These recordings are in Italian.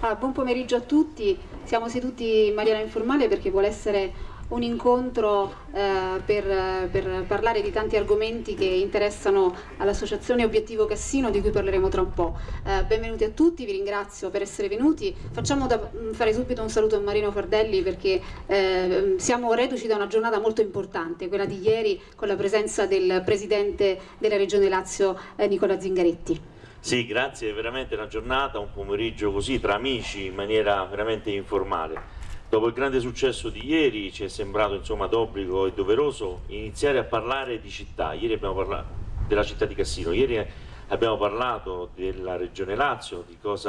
Ah, buon pomeriggio a tutti, siamo seduti in maniera informale perché vuole essere un incontro eh, per, per, parlare di tanti argomenti che interessano all'associazione Obiettivo Cassino di cui parleremo tra un po'. Eh, benvenuti a tutti, vi ringrazio per essere venuti. Facciamo da, mm, fare subito un saluto a Marino Fardelli perché eh, siamo reduci da una giornata molto importante, quella di ieri con la presenza del Presidente della Regione Lazio eh, Nicola Zingaretti. Sì, grazie, veramente una giornata, un pomeriggio così tra amici in maniera veramente informale. Dopo il grande successo di ieri ci è sembrato insomma d'obbligo e doveroso iniziare a parlare di città. Ieri abbiamo parlato della città di Cassino, ieri abbiamo parlato della regione Lazio,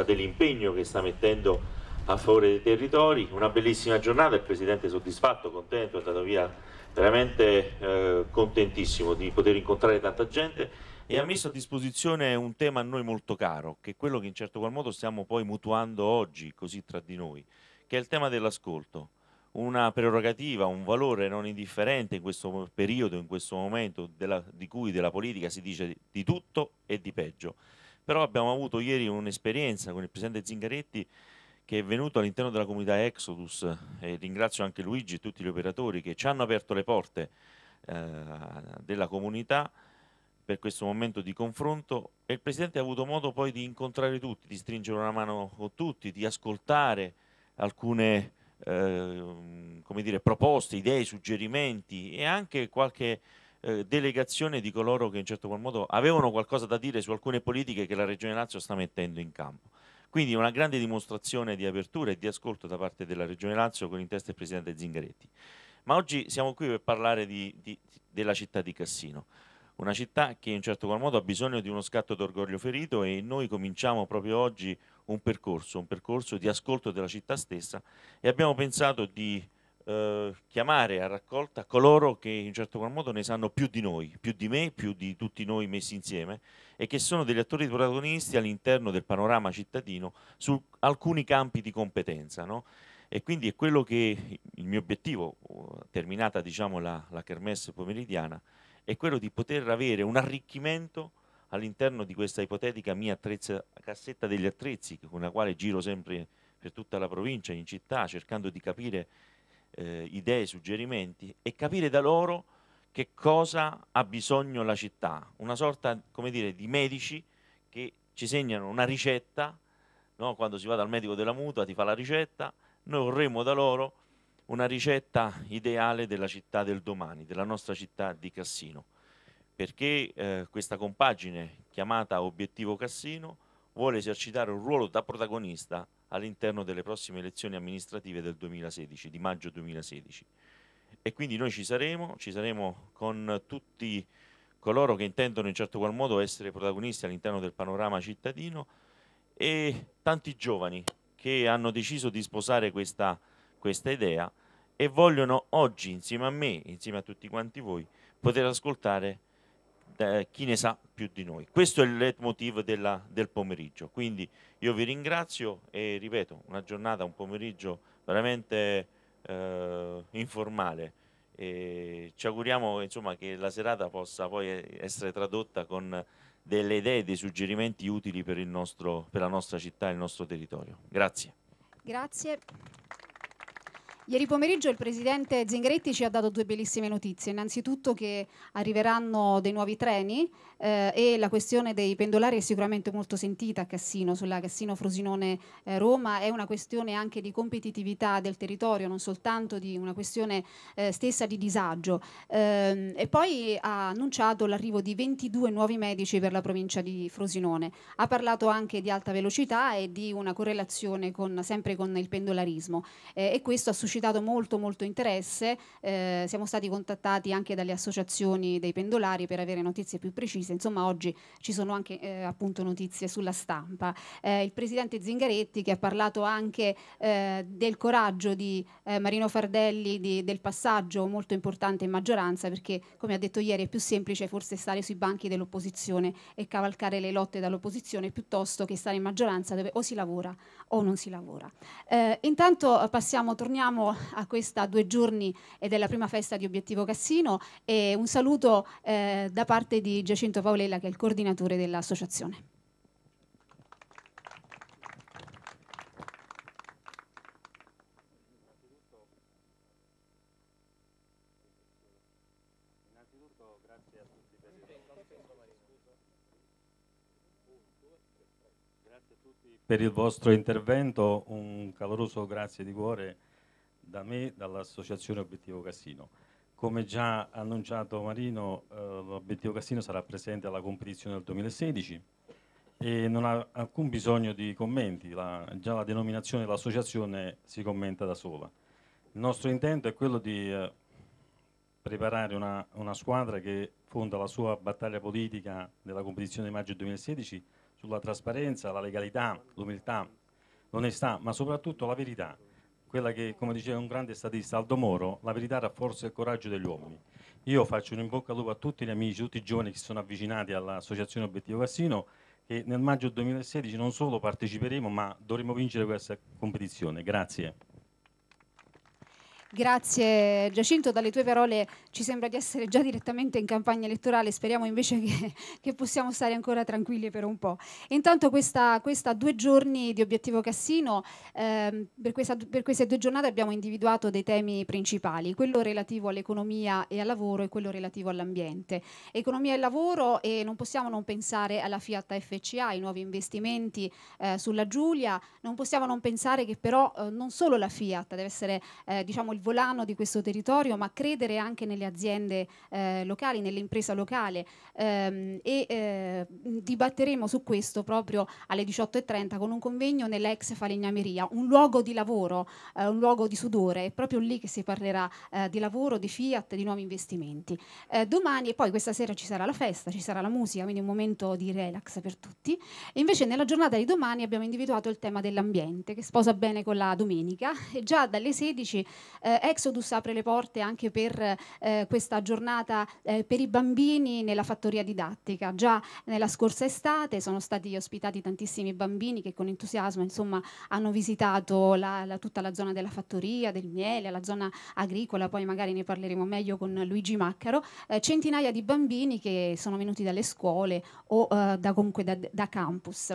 dell'impegno che sta mettendo a favore dei territori. Una bellissima giornata, il Presidente è soddisfatto, contento, è andato via veramente eh, contentissimo di poter incontrare tanta gente e ha messo a disposizione un tema a noi molto caro, che è quello che in certo qual modo stiamo poi mutuando oggi, così tra di noi, che è il tema dell'ascolto. Una prerogativa, un valore non indifferente in questo periodo, in questo momento, della, di cui della politica si dice di tutto e di peggio. Però abbiamo avuto ieri un'esperienza con il Presidente Zingaretti che è venuto all'interno della comunità Exodus e ringrazio anche Luigi e tutti gli operatori che ci hanno aperto le porte eh, della comunità per questo momento di confronto e il Presidente ha avuto modo poi di incontrare tutti, di stringere una mano con tutti, di ascoltare alcune eh, dire, proposte, idee, suggerimenti e anche qualche eh, delegazione di coloro che in certo qual modo avevano qualcosa da dire su alcune politiche che la Regione Lazio sta mettendo in campo. Quindi una grande dimostrazione di apertura e di ascolto da parte della Regione Lazio con in testa il Presidente Zingaretti. Ma oggi siamo qui per parlare di, di, della città di Cassino una città che in certo qual modo ha bisogno di uno scatto d'orgoglio ferito e noi cominciamo proprio oggi un percorso, un percorso di ascolto della città stessa e abbiamo pensato di eh, chiamare a raccolta coloro che in certo qual modo ne sanno più di noi, più di me, più di tutti noi messi insieme e che sono degli attori protagonisti all'interno del panorama cittadino su alcuni campi di competenza. No? E quindi è quello che il mio obiettivo, terminata diciamo, la, la kermesse pomeridiana, è quello di poter avere un arricchimento all'interno di questa ipotetica mia attrezza, cassetta degli attrezzi con la quale giro sempre per tutta la provincia, in città, cercando di capire eh, idee, suggerimenti e capire da loro che cosa ha bisogno la città, una sorta dire, di medici che ci segnano una ricetta, no? quando si va dal medico della mutua ti fa la ricetta, noi vorremmo da loro una ricetta ideale della città del domani, della nostra città di Cassino, perché eh, questa compagine chiamata Obiettivo Cassino vuole esercitare un ruolo da protagonista all'interno delle prossime elezioni amministrative del 2016, di maggio 2016. E quindi noi ci saremo, ci saremo con tutti coloro che intendono in certo qual modo essere protagonisti all'interno del panorama cittadino e tanti giovani che hanno deciso di sposare questa questa idea e vogliono oggi insieme a me, insieme a tutti quanti voi, poter ascoltare eh, chi ne sa più di noi. Questo è il leitmotiv della, del pomeriggio, quindi io vi ringrazio e ripeto, una giornata, un pomeriggio veramente eh, informale. E ci auguriamo insomma, che la serata possa poi essere tradotta con delle idee, dei suggerimenti utili per, nostro, per la nostra città e il nostro territorio. Grazie. Grazie. Ieri pomeriggio il presidente Zingaretti ci ha dato due bellissime notizie. Innanzitutto che arriveranno dei nuovi treni eh, e la questione dei pendolari è sicuramente molto sentita a Cassino, sulla Cassino Frosinone eh, Roma, è una questione anche di competitività del territorio, non soltanto di una questione eh, stessa di disagio. Ehm, e poi ha annunciato l'arrivo di 22 nuovi medici per la provincia di Frosinone. Ha parlato anche di alta velocità e di una correlazione con, sempre con il pendolarismo eh, e questo ha suscitato suscitato molto, molto interesse, eh, siamo stati contattati anche dalle associazioni dei pendolari per avere notizie più precise, insomma oggi ci sono anche eh, appunto notizie sulla stampa. Eh, il presidente Zingaretti che ha parlato anche eh, del coraggio di eh, Marino Fardelli, di, del passaggio molto importante in maggioranza, perché come ha detto ieri è più semplice forse stare sui banchi dell'opposizione e cavalcare le lotte dall'opposizione piuttosto che stare in maggioranza dove o si lavora o non si lavora. Eh, intanto passiamo, torniamo a questa due giorni eh, della prima festa di Obiettivo Cassino e un saluto eh, da parte di Giacinto Paolella che è il coordinatore dell'associazione. per il vostro intervento, un caloroso grazie di cuore da me, dall'Associazione Obiettivo Cassino. Come già annunciato Marino, eh, l'Obiettivo Cassino sarà presente alla competizione del 2016 e non ha alcun bisogno di commenti, la, già la denominazione dell'associazione si commenta da sola. Il nostro intento è quello di eh, preparare una, una squadra che fonda la sua battaglia politica nella competizione di maggio 2016 sulla trasparenza, la legalità, l'umiltà, l'onestà, ma soprattutto la verità quella che, come diceva un grande statista, Aldo Moro, la verità rafforza il coraggio degli uomini. Io faccio un in bocca al lupo a tutti gli amici, tutti i giovani che si sono avvicinati all'associazione Obiettivo Cassino e nel maggio 2016 non solo parteciperemo ma dovremo vincere questa competizione. Grazie. Grazie Giacinto, dalle tue parole ci sembra di essere già direttamente in campagna elettorale, speriamo invece che, che possiamo stare ancora tranquilli per un po'. intanto questa, questa, due giorni di obiettivo Cassino, ehm, per, questa, per, queste due giornate abbiamo individuato dei temi principali, quello relativo all'economia e al lavoro e quello relativo all'ambiente. Economia e lavoro e non possiamo non pensare alla Fiat FCA, i nuovi investimenti eh, sulla Giulia, non possiamo non pensare che però eh, non solo la Fiat deve essere eh, diciamo, il volano di questo territorio, ma credere anche nelle aziende eh, locali, nell'impresa locale ehm, e eh, dibatteremo su questo proprio alle 18.30 con un convegno nell'ex falegnameria, un luogo di lavoro, eh, un luogo di sudore, è proprio lì che si parlerà eh, di lavoro, di Fiat, di nuovi investimenti. Eh, domani e poi questa sera ci sarà la festa, ci sarà la musica, quindi un momento di relax per tutti. E invece nella giornata di domani abbiamo individuato il tema dell'ambiente che sposa bene con la domenica e già dalle 16 eh, Exodus apre le porte anche per eh, questa giornata eh, per i bambini nella fattoria didattica. Già nella scorsa estate sono stati ospitati tantissimi bambini che con entusiasmo insomma, hanno visitato la, la, tutta la zona della fattoria, del miele, la zona agricola, poi magari ne parleremo meglio con Luigi Maccaro, eh, centinaia di bambini che sono venuti dalle scuole o eh, da, comunque da, da campus.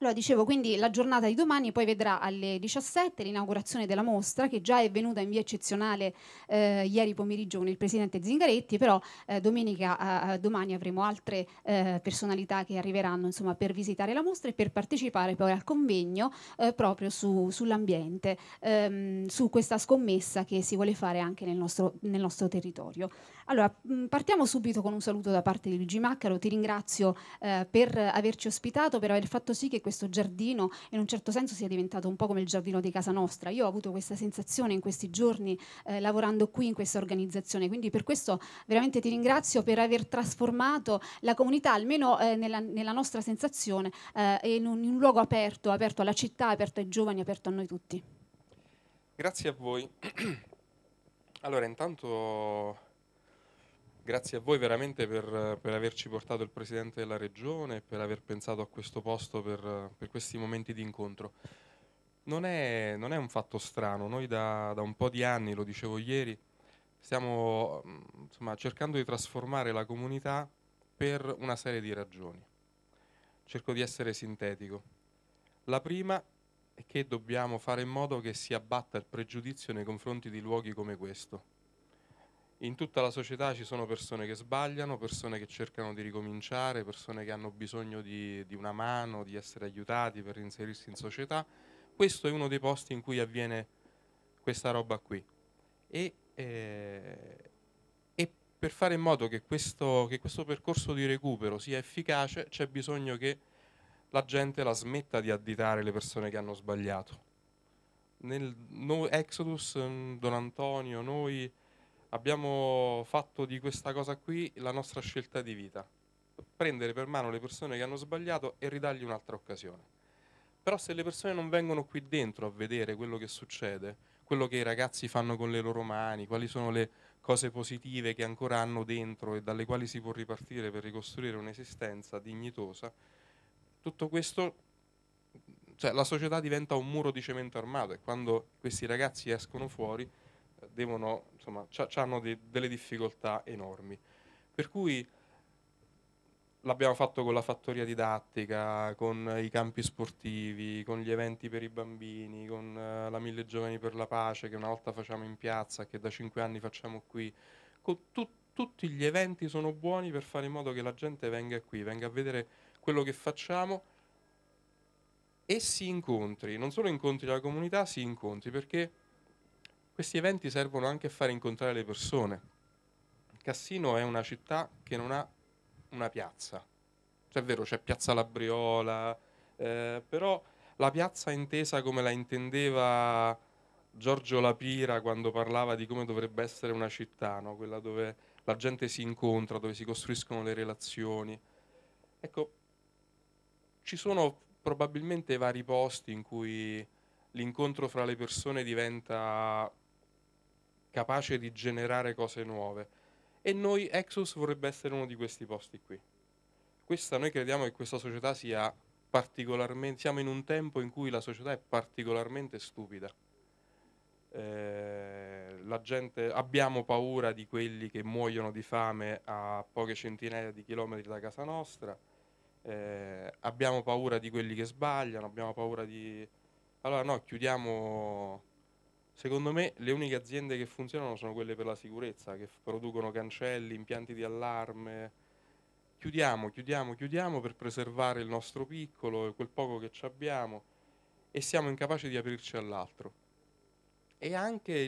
Allora, dicevo, quindi la giornata di domani poi vedrà alle 17 l'inaugurazione della mostra che già è venuta in via eccezionale eh, ieri pomeriggio con il presidente Zingaretti, però eh, domenica, eh, domani avremo altre eh, personalità che arriveranno insomma, per visitare la mostra e per partecipare poi al convegno eh, proprio su, sull'ambiente, ehm, su questa scommessa che si vuole fare anche nel nostro, nel nostro territorio. Allora, mm, partiamo subito con un saluto da parte di Luigi Maccaro, ti ringrazio eh, per averci ospitato, per aver fatto sì che questo giardino in un certo senso sia diventato un po' come il giardino di casa nostra. Io ho avuto questa sensazione in questi giorni eh, lavorando qui in questa organizzazione, quindi per questo veramente ti ringrazio per aver trasformato la comunità, almeno eh, nella, nella, nostra sensazione, eh, in un, in un luogo aperto, aperto alla città, aperto ai giovani, aperto a noi tutti. Grazie a voi. Allora, intanto Grazie a voi veramente per, per, averci portato il Presidente della Regione, e per aver pensato a questo posto, per, per questi momenti di incontro. Non è, non è, un fatto strano, noi da, da, un po' di anni, lo dicevo ieri, stiamo mm, insomma, cercando di trasformare la comunità per una serie di ragioni. Cerco di essere sintetico. La prima è che dobbiamo fare in modo che si abbatta il pregiudizio nei confronti di luoghi come questo in tutta la società ci sono persone che sbagliano, persone che cercano di ricominciare, persone che hanno bisogno di, di una mano, di essere aiutati per inserirsi in società. Questo è uno dei posti in cui avviene questa roba qui. E, eh, e per fare in modo che questo, che questo percorso di recupero sia efficace c'è bisogno che la gente la smetta di additare le persone che hanno sbagliato. Nel no, Exodus, mm, Don Antonio, noi abbiamo fatto di questa cosa qui la nostra scelta di vita, prendere per mano le persone che hanno sbagliato e ridargli un'altra occasione. Però se le persone non vengono qui dentro a vedere quello che succede, quello che i ragazzi fanno con le loro mani, quali sono le cose positive che ancora hanno dentro e dalle quali si può ripartire per ricostruire un'esistenza dignitosa, tutto questo, cioè la società diventa un muro di cemento armato e quando questi ragazzi escono fuori devono, insomma, hanno de delle difficoltà enormi. Per cui l'abbiamo fatto con la fattoria didattica, con i campi sportivi, con gli eventi per i bambini, con eh, la Mille Giovani per la Pace che una volta facciamo in piazza, che da cinque anni facciamo qui. Tut tutti gli eventi sono buoni per fare in modo che la gente venga qui, venga a vedere quello che facciamo e si incontri, non solo incontri la comunità, si incontri perché questi eventi servono anche a far incontrare le persone. Cassino è una città che non ha una piazza. Cioè è vero, c'è Piazza Labriola, eh, però la piazza intesa come la intendeva Giorgio Lapira quando parlava di come dovrebbe essere una città, no? quella dove la gente si incontra, dove si costruiscono le relazioni. Ecco, ci sono probabilmente vari posti in cui l'incontro fra le persone diventa capace di generare cose nuove. E noi, Exus, vorrebbe essere uno di questi posti qui. Questa, noi crediamo che questa società sia particolarmente, siamo in un tempo in cui la società è particolarmente stupida. Eh, la gente, abbiamo paura di quelli che muoiono di fame a poche centinaia di chilometri da casa nostra, eh, abbiamo paura di quelli che sbagliano, abbiamo paura di... Allora no, chiudiamo Secondo me le uniche aziende che funzionano sono quelle per la sicurezza, che producono cancelli, impianti di allarme. Chiudiamo, chiudiamo, chiudiamo per preservare il nostro piccolo e quel poco che abbiamo e siamo incapaci di aprirci all'altro. E anche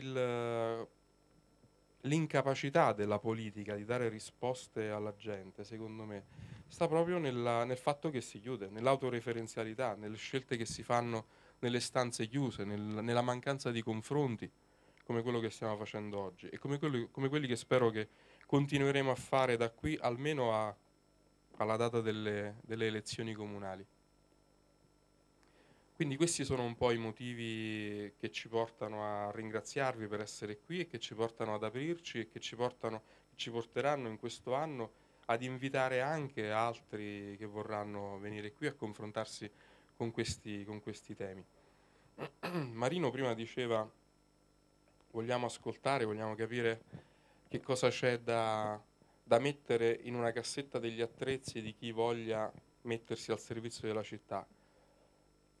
l'incapacità della politica di dare risposte alla gente, secondo me, sta proprio nella, nel fatto che si chiude, nell'autoreferenzialità, nelle scelte che si fanno nelle stanze chiuse, nel, nella mancanza di confronti, come quello che stiamo facendo oggi e come quelli, come quelli che spero che continueremo a fare da qui almeno a, alla data delle, delle elezioni comunali. Quindi questi sono un po' i motivi che ci portano a ringraziarvi per essere qui e che ci portano ad aprirci e che ci, portano, ci porteranno in questo anno ad invitare anche altri che vorranno venire qui a confrontarsi con questi, con questi temi. Marino prima diceva vogliamo ascoltare, vogliamo capire che cosa c'è da, da mettere in una cassetta degli attrezzi di chi voglia mettersi al servizio della città.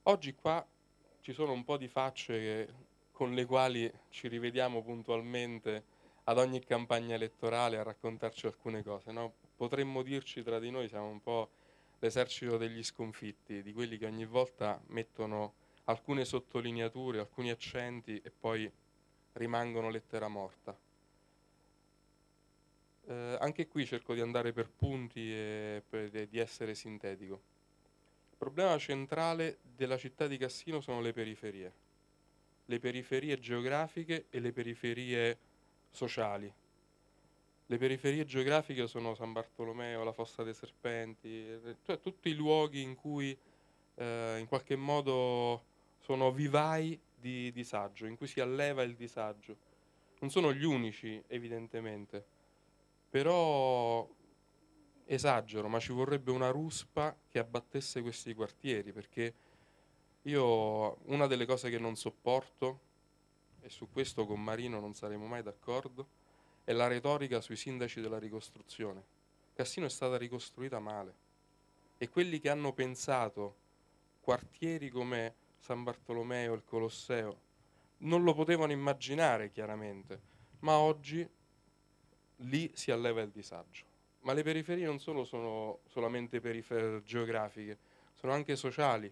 Oggi qua ci sono un po' di facce che, con le quali ci rivediamo puntualmente ad ogni campagna elettorale a raccontarci alcune cose. No? Potremmo dirci tra di noi, siamo un po' l'esercito degli sconfitti, di quelli che ogni volta mettono alcune sottolineature, alcuni accenti e poi rimangono lettera morta. Eh, anche qui cerco di andare per punti e, per, e di essere sintetico. Il problema centrale della città di Cassino sono le periferie, le periferie geografiche e le periferie sociali, le periferie geografiche sono San Bartolomeo, la Fossa dei Serpenti, eh, cioè tutti i luoghi in cui eh, in qualche modo sono vivai di disagio, in cui si alleva il disagio. Non sono gli unici, evidentemente, però esagero, ma ci vorrebbe una ruspa che abbattesse questi quartieri, perché io una delle cose che non sopporto, e su questo con Marino non saremo mai d'accordo, è la retorica sui sindaci della ricostruzione. Cassino è stata ricostruita male e quelli che hanno pensato quartieri come San Bartolomeo, il Colosseo, non lo potevano immaginare chiaramente, ma oggi lì si alleva il disagio. Ma le periferie non solo sono solamente periferie geografiche, sono anche sociali.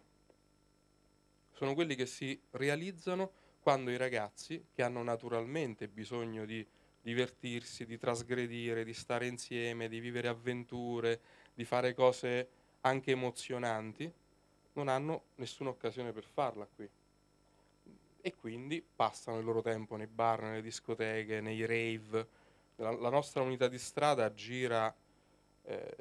Sono quelli che si realizzano quando i ragazzi, che hanno naturalmente bisogno di divertirsi, di trasgredire, di stare insieme, di vivere avventure, di fare cose anche emozionanti, non hanno nessuna occasione per farla qui. E quindi passano il loro tempo nei bar, nelle discoteche, nei rave. La, la nostra unità di strada gira eh,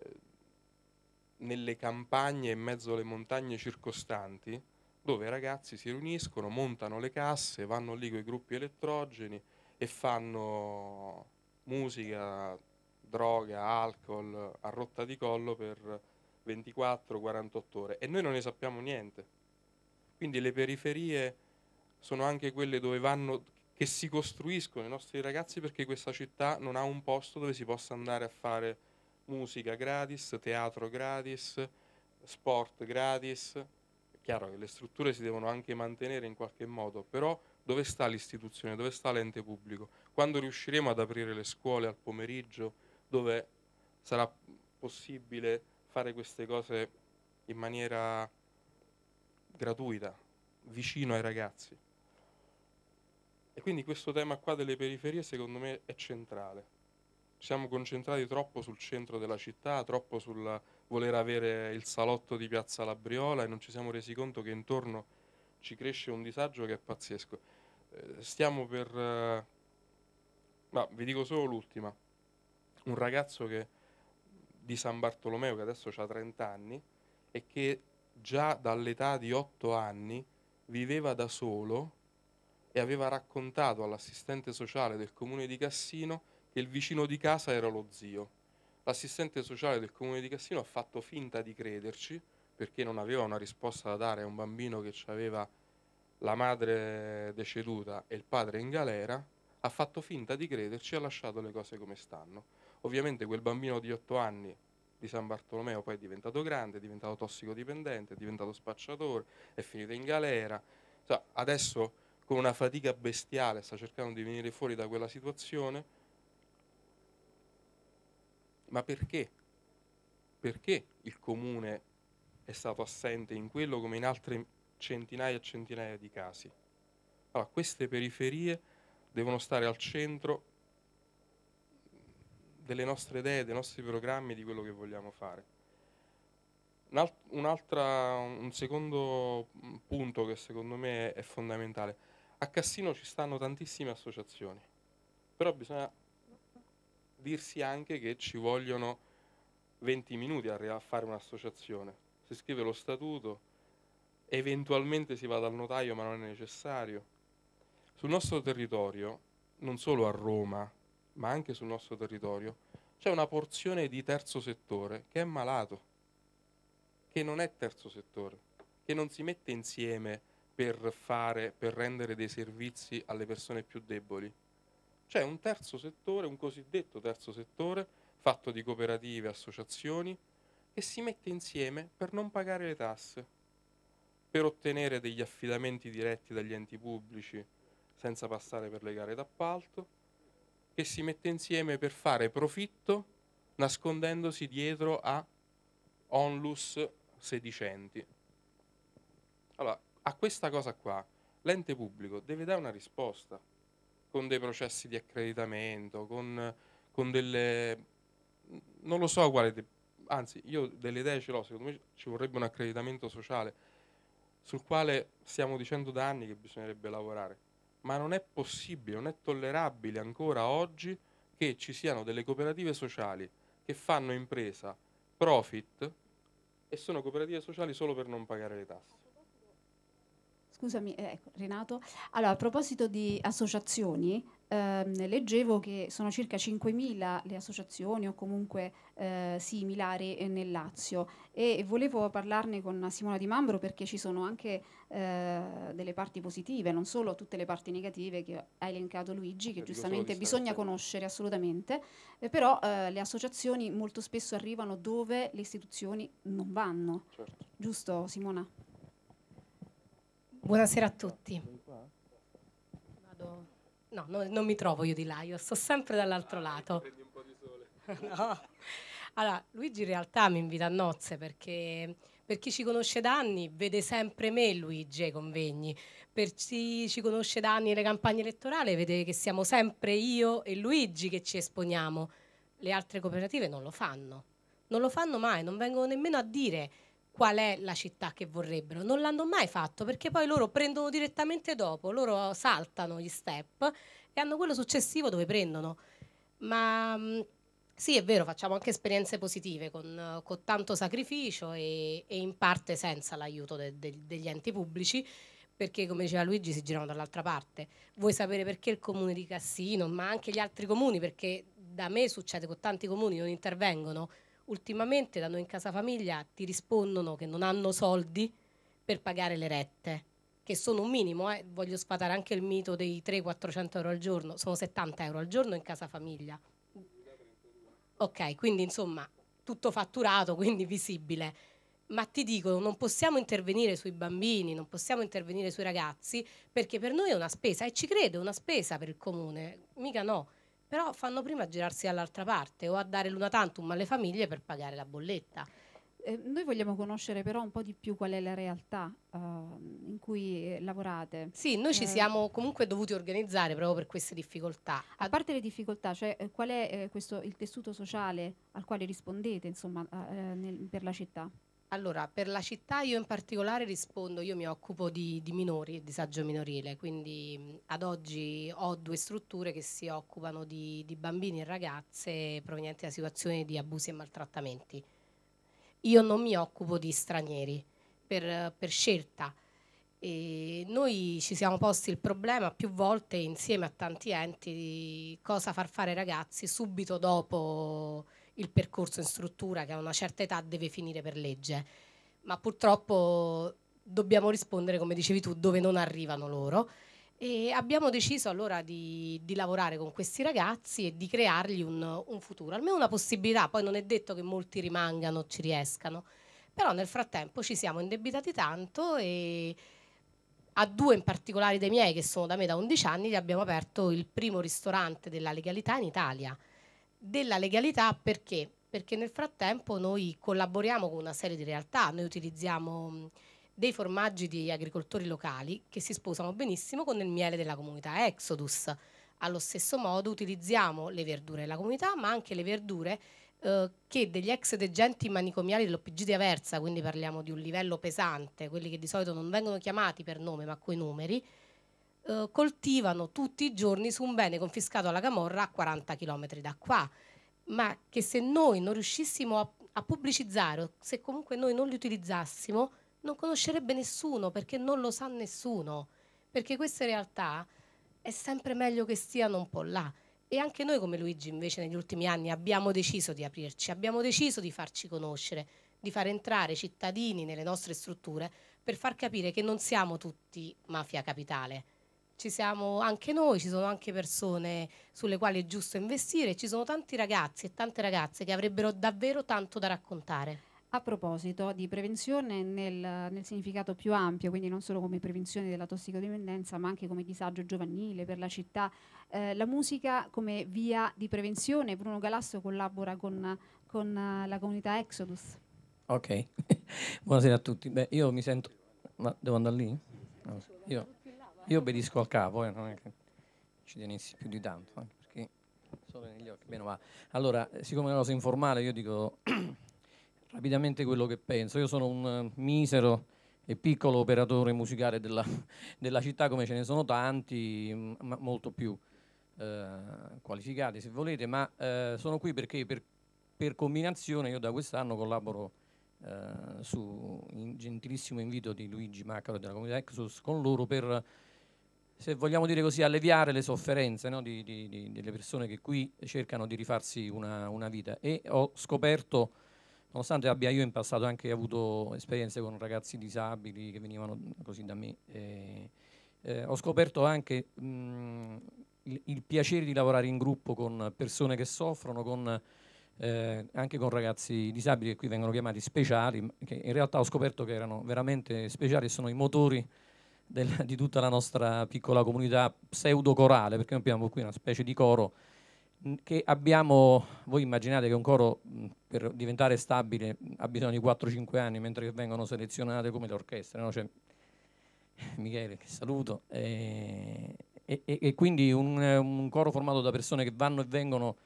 nelle campagne in mezzo alle montagne circostanti, dove i ragazzi si riuniscono, montano le casse, vanno lì con i gruppi elettrogeni, e fanno musica, droga, alcol a rotta di collo per 24-48 ore e noi non ne sappiamo niente. Quindi le periferie sono anche quelle dove vanno, che si costruiscono i nostri ragazzi perché questa città non ha un posto dove si possa andare a fare musica gratis, teatro gratis, sport gratis. È chiaro che le strutture si devono anche mantenere in qualche modo, però dove sta l'istituzione, dove sta l'ente pubblico, quando riusciremo ad aprire le scuole al pomeriggio dove sarà possibile fare queste cose in maniera gratuita, vicino ai ragazzi. E quindi questo tema qua delle periferie secondo me è centrale. Ci siamo concentrati troppo sul centro della città, troppo sul voler avere il salotto di Piazza Labriola e non ci siamo resi conto che intorno ci cresce un disagio che è pazzesco. Eh, stiamo per... Eh, ma vi dico solo l'ultima. Un ragazzo che, di San Bartolomeo che adesso ha 30 anni e che già dall'età di 8 anni viveva da solo e aveva raccontato all'assistente sociale del comune di Cassino che il vicino di casa era lo zio. L'assistente sociale del comune di Cassino ha fatto finta di crederci perché non aveva una risposta da dare a un bambino che aveva la madre deceduta e il padre in galera, ha fatto finta di crederci e ha lasciato le cose come stanno. Ovviamente quel bambino di 8 anni di San Bartolomeo poi è diventato grande, è diventato tossicodipendente, è diventato spacciatore, è finito in galera. Cioè, adesso con una fatica bestiale sta cercando di venire fuori da quella situazione. Ma perché? Perché il comune è stato assente in quello come in altre centinaia e centinaia di casi. Allora, queste periferie devono stare al centro delle nostre idee, dei nostri programmi, di quello che vogliamo fare. un secondo punto che secondo me è fondamentale. A Cassino ci stanno tantissime associazioni, però bisogna dirsi anche che ci vogliono 20 minuti a fare un'associazione. Si scrive lo statuto, eventualmente si va dal notaio ma non è necessario. Sul nostro territorio, non solo a Roma, ma anche sul nostro territorio, c'è una porzione di terzo settore che è malato, che non è terzo settore, che non si mette insieme per fare, per rendere dei servizi alle persone più deboli. C'è un terzo settore, un cosiddetto terzo settore, fatto di cooperative, associazioni, che si mette insieme per non pagare le tasse per ottenere degli affidamenti diretti dagli enti pubblici senza passare per le gare d'appalto, che si mette insieme per fare profitto nascondendosi dietro a onlus sedicenti. Allora, a questa cosa qua l'ente pubblico deve dare una risposta con dei processi di accreditamento, con, con delle... non lo so quale... anzi, io delle idee ce l'ho, secondo me ci vorrebbe un accreditamento sociale sul quale stiamo dicendo da anni che bisognerebbe lavorare, ma non è possibile, non è tollerabile ancora oggi che ci siano delle cooperative sociali che fanno impresa profit e sono cooperative sociali solo per non pagare le tasse. Scusami, eh, ecco, Renato. Allora, a proposito di associazioni, ehm, leggevo che sono circa 5.000 le associazioni o comunque eh, similari eh, nel Lazio e volevo parlarne con Simona Di Mambro perché ci sono anche eh, delle parti positive, non solo tutte le parti negative che ha elencato Luigi, che eh, giustamente bisogna conoscere assolutamente, eh, però eh, le associazioni molto spesso arrivano dove le istituzioni non vanno. Certo. Giusto Simona? Buonasera a tutti. No, no, non mi trovo io di là, io sto sempre dall'altro ah, lato. Prendi un po' di sole. no. Allora, Luigi in realtà mi invita a nozze perché per chi ci conosce da anni vede sempre me Luigi ai convegni, per chi ci conosce da anni nelle campagne elettorali vede che siamo sempre io e Luigi che ci esponiamo, le altre cooperative non lo fanno, non lo fanno mai, non vengono nemmeno a dire qual è la città che vorrebbero. Non l'hanno mai fatto perché poi loro prendono direttamente dopo, loro saltano gli step e hanno quello successivo dove prendono. Ma sì, è vero, facciamo anche esperienze positive con, con tanto sacrificio e, e, in parte senza l'aiuto de, de, degli enti pubblici perché come diceva Luigi si girano dall'altra parte. Vuoi sapere perché il comune di Cassino, ma anche gli altri comuni, perché da me succede con tanti comuni non intervengono ultimamente da noi in casa famiglia ti rispondono che non hanno soldi per pagare le rette, che sono un minimo, eh. voglio sfatare anche il mito dei 300-400 euro al giorno, sono 70 euro al giorno in casa famiglia. Ok, quindi insomma tutto fatturato, quindi visibile. Ma ti dicono, non possiamo intervenire sui bambini, non possiamo intervenire sui ragazzi, perché per noi è una spesa e ci credo, è una spesa per il comune, mica no però fanno prima a girarsi dall'altra parte o a dare l'una tantum alle famiglie per pagare la bolletta. Eh, noi vogliamo conoscere però un po' di più qual è la realtà uh, in cui eh, lavorate. Sì, noi eh. ci siamo comunque dovuti organizzare proprio per queste difficoltà. A parte le difficoltà, cioè eh, qual è questo, il tessuto sociale al quale rispondete insomma, nel, per la città? Allora, per la città io in particolare rispondo, io mi occupo di, di minori, disagio minorile, quindi ad oggi ho due strutture che si occupano di, di bambini e ragazze provenienti da situazioni di abusi e maltrattamenti. Io non mi occupo di stranieri per, per scelta. E noi ci siamo posti il problema più volte insieme a tanti enti di cosa far fare ai ragazzi subito dopo il percorso in struttura che a una certa età deve finire per legge, ma purtroppo dobbiamo rispondere, come dicevi tu, dove non arrivano loro. E abbiamo deciso allora di, di lavorare con questi ragazzi e di creargli un, un futuro, almeno una possibilità, poi non è detto che molti rimangano, ci riescano, però nel frattempo ci siamo indebitati tanto e a due in particolare dei miei che sono da me da 11 anni gli abbiamo aperto il primo ristorante della legalità in Italia della legalità perché? Perché nel frattempo noi collaboriamo con una serie di realtà, noi utilizziamo mm, dei formaggi di agricoltori locali che si sposano benissimo con il miele della comunità Exodus. Allo stesso modo utilizziamo le verdure della comunità, ma anche le verdure eh, che degli ex degenti manicomiali dell'OPG di Aversa, quindi parliamo di un livello pesante, quelli che di solito non vengono chiamati per nome ma coi numeri, eh, coltivano tutti i giorni su un bene confiscato alla Camorra a 40 km da qua, ma che se noi non riuscissimo a, a pubblicizzare, se comunque noi non li utilizzassimo, non conoscerebbe nessuno perché non lo sa nessuno, perché queste realtà è sempre meglio che stiano un po' là. E anche noi come Luigi invece negli ultimi anni abbiamo deciso di aprirci, abbiamo deciso di farci conoscere, di far entrare cittadini nelle nostre strutture per far capire che non siamo tutti mafia capitale, ci siamo anche noi, ci sono anche persone sulle quali è giusto investire, ci sono tanti ragazzi e tante ragazze che avrebbero davvero tanto da raccontare. A proposito di prevenzione nel, nel, significato più ampio, quindi non solo come prevenzione della tossicodipendenza, ma anche come disagio giovanile per la città, eh, la musica come via di prevenzione. Bruno Galasso collabora con, con eh, la comunità Exodus. Ok, buonasera a tutti. Beh, io mi sento... Ma devo andare lì? No. Io... Io obbedisco al capo, eh, non è che ci tenessi più di tanto, anche perché solo negli occhi. meno ma allora, eh, siccome è una cosa informale, io dico rapidamente quello che penso. Io sono un eh, misero e piccolo operatore musicale della, della città, come ce ne sono tanti, mm, ma molto più eh, qualificati se volete, ma eh, sono qui perché per, per, combinazione io da quest'anno collaboro eh, su un gentilissimo invito di Luigi Maccaro della comunità Exus con loro per se vogliamo dire così, alleviare le sofferenze no, di, di, di, delle persone che qui cercano di rifarsi una, una, vita. E ho scoperto, nonostante abbia io in passato anche avuto esperienze con ragazzi disabili che venivano così da me, eh, eh, ho scoperto anche mh, mm, il, il, piacere di lavorare in gruppo con persone che soffrono, con, eh, anche con ragazzi disabili che qui vengono chiamati speciali, che in realtà ho scoperto che erano veramente speciali e sono i motori del, di tutta la nostra piccola comunità pseudo-corale, perché noi abbiamo qui una specie di coro mm, che abbiamo, voi immaginate che un coro mm, per diventare stabile ha bisogno di 4-5 anni mentre vengono selezionate come le orchestre, no? cioè, Michele che saluto, e, e, e quindi un, un, coro formato da persone che vanno e vengono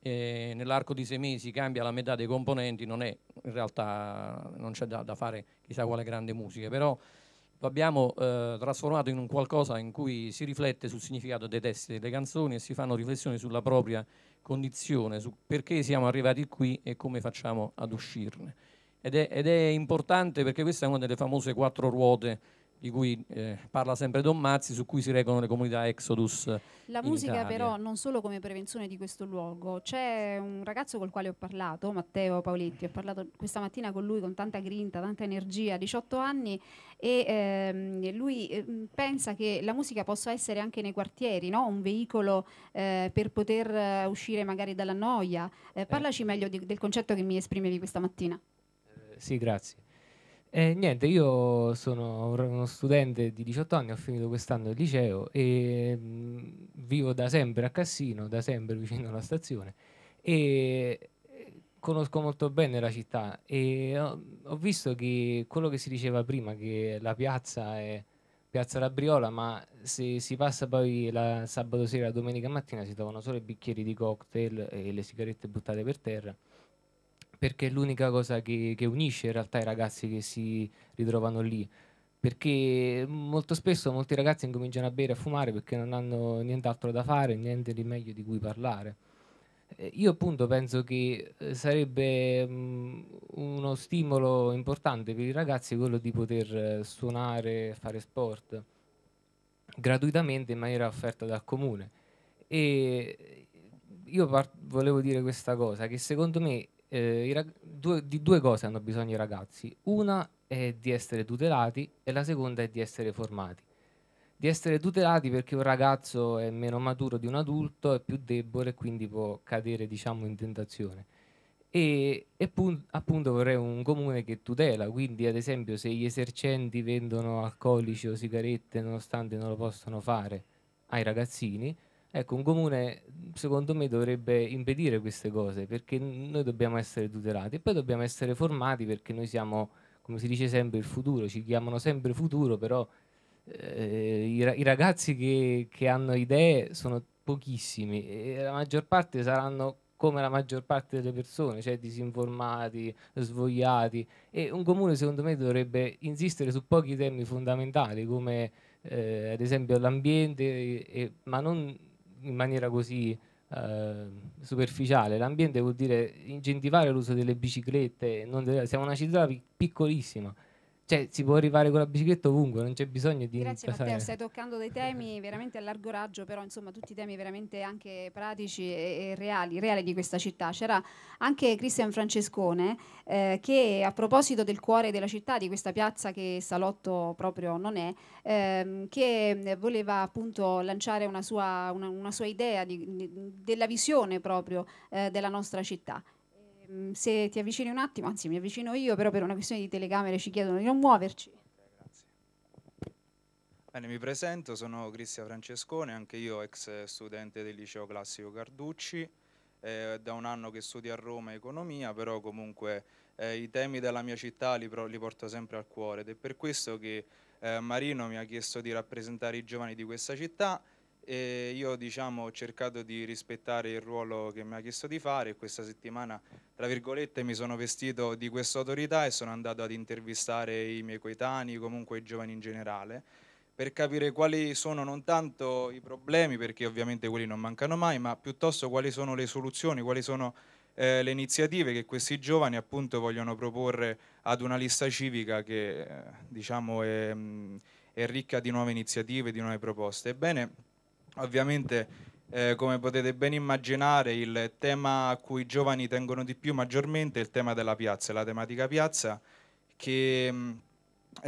eh, nell'arco di sei mesi, cambia la metà dei componenti, non è in realtà, non c'è da, da fare chissà quale grande musica, però lo abbiamo eh, trasformato in un qualcosa in cui si riflette sul significato dei testi delle canzoni e si fanno riflessioni sulla propria condizione, su perché siamo arrivati qui e come facciamo ad uscirne. Ed è, ed è importante perché questa è una delle famose quattro ruote di cui eh, parla sempre Don Mazzi, su cui si reggono le comunità Exodus. La musica Italia. però non solo come prevenzione di questo luogo, c'è un ragazzo col quale ho parlato, Matteo Paoletti, ho parlato questa mattina con lui con tanta grinta, tanta energia, 18 anni e ehm, lui eh, pensa che la musica possa essere anche nei quartieri, no? un veicolo eh, per poter eh, uscire magari dalla noia. Eh, eh. parlaci meglio di, del concetto che mi esprimevi questa mattina. sì, grazie. Eh, niente, io sono uno studente di 18 anni, ho finito quest'anno il liceo e mh, mm, vivo da sempre a Cassino, da sempre vicino alla stazione e eh, conosco molto bene la città e ho, ho visto che quello che si diceva prima, che la piazza è piazza Labriola, ma se si passa poi la sabato sera, domenica mattina si trovano solo i bicchieri di cocktail e le sigarette buttate per terra perché è l'unica cosa che, che unisce in realtà i ragazzi che si ritrovano lì perché molto spesso molti ragazzi incominciano a bere e a fumare perché non hanno nient'altro da fare, niente di meglio di cui parlare. Eh, io appunto penso che eh, sarebbe mm, uno stimolo importante per i ragazzi quello di poter eh, suonare, fare sport gratuitamente in maniera offerta dal comune. E io volevo dire questa cosa, che secondo me eh, rag- due, di due cose hanno bisogno i ragazzi. Una è di essere tutelati e la seconda è di essere formati. Di essere tutelati perché un ragazzo è meno maturo di un adulto, è più debole e quindi può cadere diciamo, in tentazione. E, e pun- appunto vorrei un comune che tutela, quindi ad esempio se gli esercenti vendono alcolici o sigarette nonostante non lo possano fare ai ragazzini, Ecco, un comune secondo me dovrebbe impedire queste cose perché noi dobbiamo essere tutelati e poi dobbiamo essere formati perché noi siamo, come si dice sempre, il futuro, ci chiamano sempre futuro, però eh, i, i, ragazzi che, che, hanno idee sono pochissimi e la maggior parte saranno come la maggior parte delle persone, cioè disinformati, svogliati e un comune secondo me dovrebbe insistere su pochi temi fondamentali come eh, ad esempio l'ambiente, ma non in maniera così eh, superficiale. L'ambiente vuol dire incentivare l'uso delle biciclette, delle... siamo una città piccolissima cioè si può arrivare con la bicicletta ovunque, non c'è bisogno di... Grazie Matteo, stai toccando dei temi veramente a largo raggio, però insomma tutti temi veramente anche pratici e, e reali, reali, di questa città. C'era anche Cristian Francescone eh, che a proposito del cuore della città, di questa piazza che Salotto proprio non è, ehm, che eh, voleva appunto lanciare una sua, una, una sua idea di, di, della visione proprio eh, della nostra città. Mm, se ti avvicini un attimo, anzi mi avvicino io, però per una questione di telecamere ci chiedono di non muoverci. Bene, mi presento, sono Cristian Francescone, anche io ex studente del liceo classico Carducci, eh, da un anno che studio a Roma economia, però comunque eh, i temi della mia città li, pro, li, porto sempre al cuore ed è per questo che eh, Marino mi ha chiesto di rappresentare i giovani di questa città e io diciamo, ho cercato di rispettare il ruolo che mi ha chiesto di fare e questa settimana tra virgolette mi sono vestito di questa autorità e sono andato ad intervistare i miei coetanei, comunque i giovani in generale, per capire quali sono non tanto i problemi, perché ovviamente quelli non mancano mai, ma piuttosto quali sono le soluzioni, quali sono eh, le iniziative che questi giovani appunto vogliono proporre ad una lista civica che eh, diciamo, è, mm, è ricca di nuove iniziative, di nuove proposte. Ebbene, Ovviamente, eh, come potete ben immaginare, il tema a cui i giovani tengono di più maggiormente è il tema della piazza, la tematica piazza, che mm,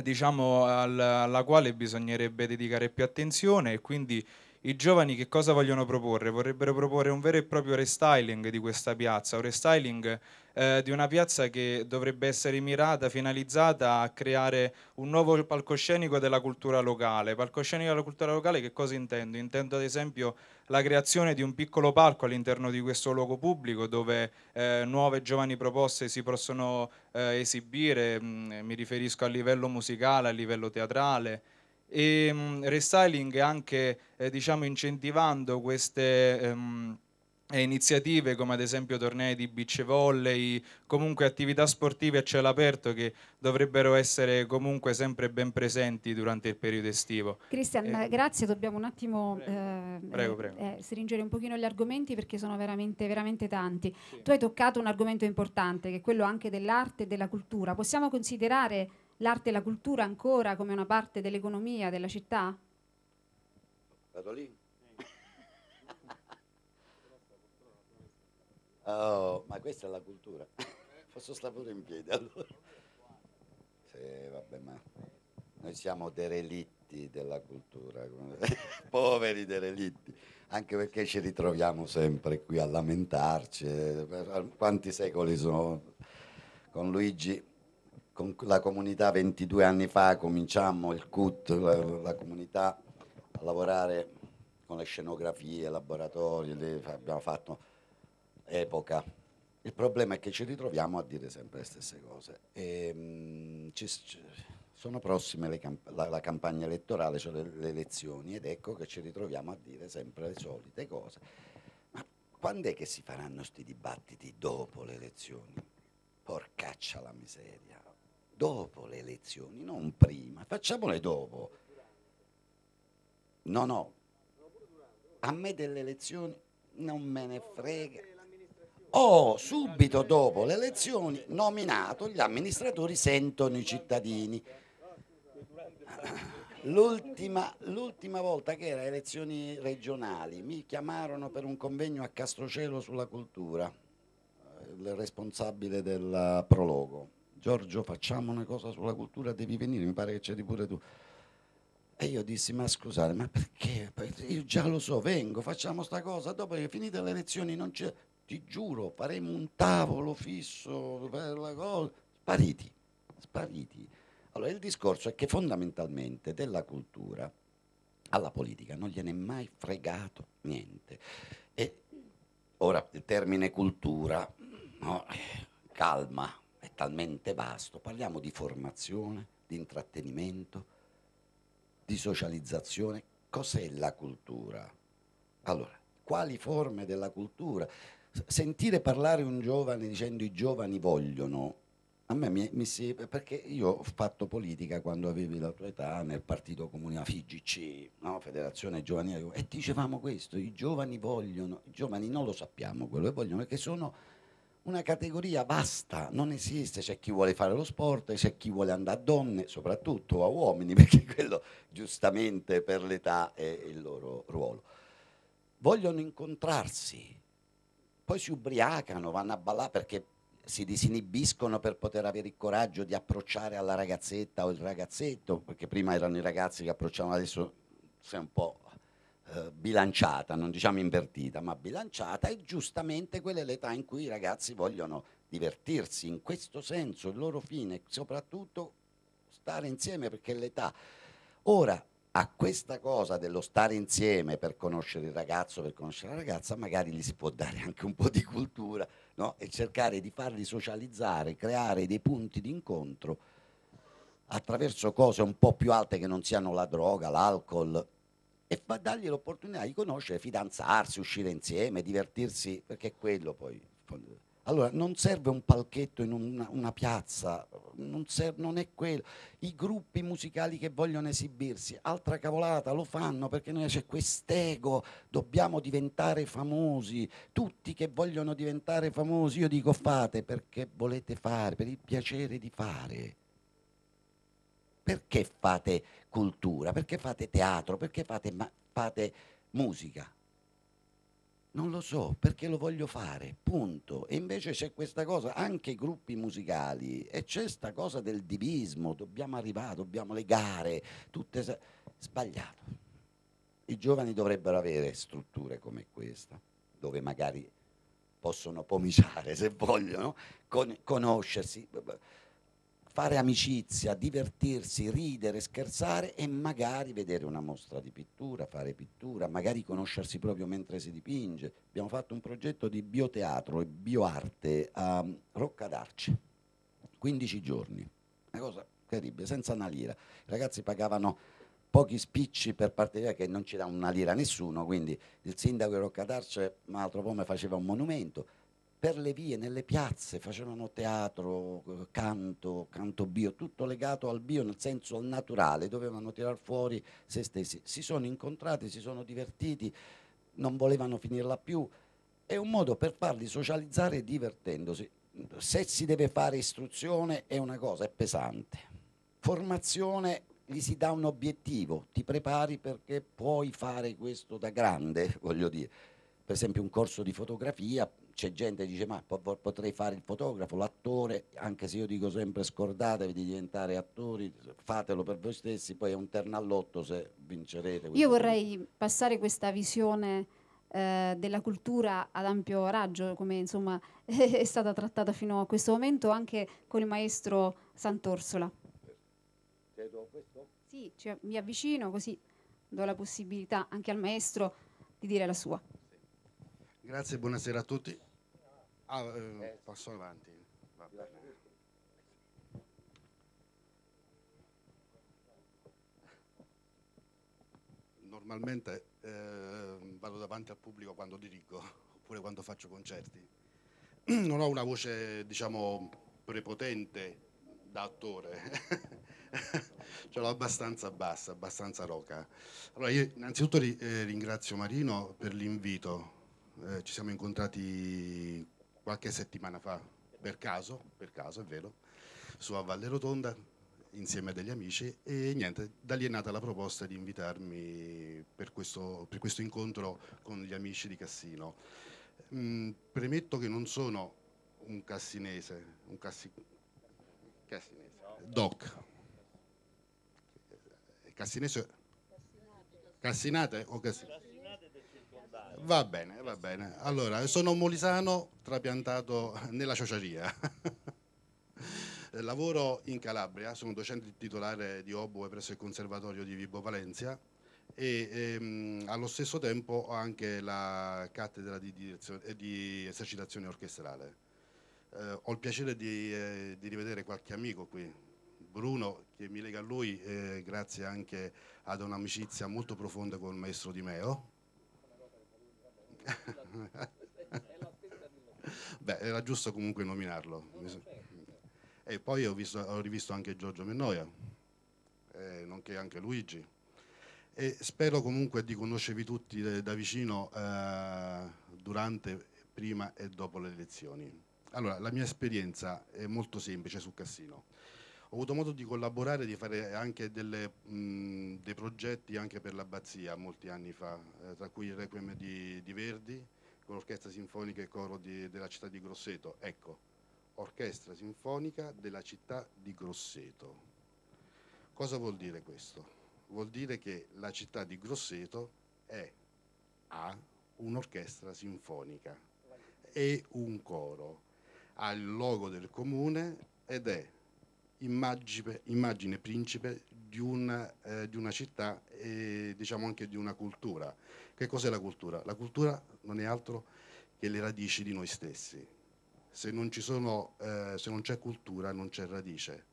diciamo al, alla quale bisognerebbe dedicare più attenzione e quindi i giovani che cosa vogliono proporre? Vorrebbero proporre un vero e proprio restyling di questa piazza, un restyling eh, di una piazza che dovrebbe essere mirata, finalizzata a creare un nuovo palcoscenico della cultura locale. Palcoscenico della cultura locale che cosa intendo? Intendo ad esempio la creazione di un piccolo palco all'interno di questo luogo pubblico dove eh, nuove giovani proposte si possono eh, esibire, mh, mm, mi riferisco a livello musicale, a livello teatrale e mh, mm, restyling anche eh, diciamo incentivando queste ehm, iniziative come ad esempio tornei di beach volley, comunque attività sportive a cielo aperto che dovrebbero essere comunque sempre ben presenti durante il periodo estivo. Cristian, eh, grazie, dobbiamo un attimo prego, eh, prego, prego. Eh, stringere un pochino gli argomenti perché sono veramente, veramente tanti. Sì. Tu hai toccato un argomento importante che è quello anche dell'arte e della cultura. Possiamo considerare l'arte e la cultura ancora come una parte dell'economia della città? Vado lì. Oh, ma questa è la cultura. Posso stare pure in piedi allora. Sì, vabbè, ma noi siamo derelitti della cultura, poveri derelitti, anche perché ci ritroviamo sempre qui a lamentarci. Quanti secoli sono? Con Luigi, con la comunità 22 anni fa cominciamo il CUT, la, la comunità, a lavorare con le scenografie, laboratori, abbiamo fatto epoca. Il problema è che ci ritroviamo a dire sempre le stesse cose. E, ehm, mh, ci, sono prossime camp- la, la, campagna elettorale, cioè le, le, elezioni, ed ecco che ci ritroviamo a dire sempre le solite cose. Ma quando è che si faranno questi dibattiti dopo le elezioni? Porcaccia la miseria. Dopo le elezioni, non prima, facciamole dopo. No, no. A me delle elezioni non me ne frega ho subito dopo le elezioni nominato gli amministratori sentono i cittadini. L'ultima, volta che era elezioni regionali mi chiamarono per un convegno a Castrocelo sulla cultura, il responsabile del prologo. Giorgio facciamo una cosa sulla cultura, devi venire, mi pare che c'eri pure tu. E io dissi, ma scusate, ma perché? Io già lo so, vengo, facciamo sta cosa, dopo che finite le elezioni non c'è ti giuro, faremo un tavolo fisso per la cosa. Spariti, spariti. Allora il discorso è che fondamentalmente della cultura alla politica non gliene è mai fregato niente. E ora il termine cultura, no, calma, è talmente vasto, parliamo di formazione, di intrattenimento, di socializzazione. Cos'è la cultura? Allora, quali forme della cultura? sentire parlare un giovane dicendo i giovani vogliono, a me mi, mi si, perché io ho fatto politica quando avevi la tua età nel partito comunista FIGC, no? Federazione Giovanile, e dicevamo questo, i giovani vogliono, i giovani non lo sappiamo quello che vogliono, perché sono una categoria vasta, non esiste, c'è chi vuole fare lo sport, c'è chi vuole andare a donne, soprattutto a uomini, perché quello giustamente per l'età è il loro ruolo. Vogliono incontrarsi, poi si ubriacano, vanno a ballare perché si disinibiscono per poter avere il coraggio di approcciare alla ragazzetta o il ragazzetto, perché prima erano i ragazzi che approcciavano, adesso si è un po' eh, bilanciata, non diciamo invertita, ma bilanciata e giustamente quella è l'età in cui i ragazzi vogliono divertirsi, in questo senso il loro fine, soprattutto stare insieme perché l'età. Ora, a questa cosa dello stare insieme per conoscere il ragazzo, per conoscere la ragazza, magari gli si può dare anche un po' di cultura no? e cercare di farli socializzare, creare dei punti di incontro attraverso cose un po' più alte che non siano la droga, l'alcol e dargli l'opportunità di conoscere, fidanzarsi, uscire insieme, divertirsi, perché è quello poi allora, non serve un palchetto in una, una piazza, non, serve, non, è quello. I gruppi musicali che vogliono esibirsi, altra cavolata, lo fanno perché noi c'è quest'ego, dobbiamo diventare famosi. Tutti che vogliono diventare famosi, io dico fate perché volete fare, per il piacere di fare. Perché fate cultura? Perché fate teatro? Perché fate, fate musica? Non lo so perché lo voglio fare, punto. E invece c'è questa cosa, anche i gruppi musicali, e c'è questa cosa del divismo, dobbiamo arrivare, dobbiamo legare, tutte... Sbagliato. I giovani dovrebbero avere strutture come questa, dove magari possono pomiciare se vogliono, con, conoscersi fare amicizia, divertirsi, ridere, scherzare e magari vedere una mostra di pittura, fare pittura, magari conoscersi proprio mentre si dipinge. Abbiamo fatto un progetto di bioteatro e bioarte a um, Rocca d'Arce, 15 giorni, una cosa terribile, senza una lira. I ragazzi pagavano pochi spicci per parte partire che non ci dà una lira a nessuno, quindi il sindaco di Rocca d'Arce, un altro po' faceva un monumento per le vie, nelle piazze, facevano teatro, canto, canto bio, tutto legato al bio nel senso naturale, dovevano tirar fuori se stessi. Si sono incontrati, si sono divertiti, non volevano finirla più. È un modo per farli socializzare divertendosi. Se si deve fare istruzione è una cosa, è pesante. Formazione gli si dà un obiettivo, ti prepari perché puoi fare questo da grande, voglio dire. Per esempio un corso di fotografia c'è gente che dice ma potrei fare il fotografo, l'attore, anche se io dico sempre scordatevi di diventare attori, fatelo per voi stessi, poi è un ternallotto se vincerete. Io vorrei tempo. passare questa visione eh, della cultura ad ampio raggio, come insomma è stata trattata fino a questo momento anche con il maestro Sant'Orsola. Sì, cioè, mi avvicino così do la possibilità anche al maestro di dire la sua. Grazie, buonasera a tutti. Ah, eh, passo avanti. Va bene. Normalmente eh, vado davanti al pubblico quando dirigo oppure quando faccio concerti. Non ho una voce, diciamo, prepotente da attore, ce l'ho abbastanza bassa, abbastanza roca. Allora, io innanzitutto eh, ringrazio Marino per l'invito eh, ci siamo incontrati qualche settimana fa, per caso, per caso è vero, su a Valle Rotonda insieme a degli amici e niente, da lì è nata la proposta di invitarmi per questo, per questo incontro con gli amici di Cassino. Mm, premetto che non sono un cassinese, un cassi, cassinese, doc. Cassinese, cassinate o cassinese? Va bene, va bene. Allora, sono molisano trapiantato nella ciociaria. Lavoro in Calabria, sono docente titolare di oboe presso il Conservatorio di Vibo Valencia e ehm, allo stesso tempo ho anche la cattedra di, eh, di esercitazione orchestrale. Eh, ho il piacere di, eh, di, rivedere qualche amico qui, Bruno, che mi lega a lui eh, grazie anche ad un'amicizia molto profonda con il maestro Di Meo Beh, era giusto comunque nominarlo. E poi ho, visto, ho rivisto anche Giorgio Mennoia, eh, nonché anche Luigi. E spero comunque di conoscervi tutti da vicino eh, durante, prima e dopo le elezioni. Allora, la mia esperienza è molto semplice su Cassino. Ho avuto modo di collaborare, di fare anche delle, mh, dei progetti anche per l'abbazia molti anni fa, eh, tra cui il Requiem di, di Verdi, con l'orchestra sinfonica e coro di, della città di Grosseto. Ecco, orchestra sinfonica della città di Grosseto. Cosa vuol dire questo? Vuol dire che la città di Grosseto è, ha un'orchestra sinfonica e un coro, ha il logo del comune ed è immagine, immagine principe di una, eh, di una, città e diciamo anche di una cultura. Che cos'è la cultura? La cultura non è altro che le radici di noi stessi. Se non, sono, eh, se non c'è cultura non c'è radice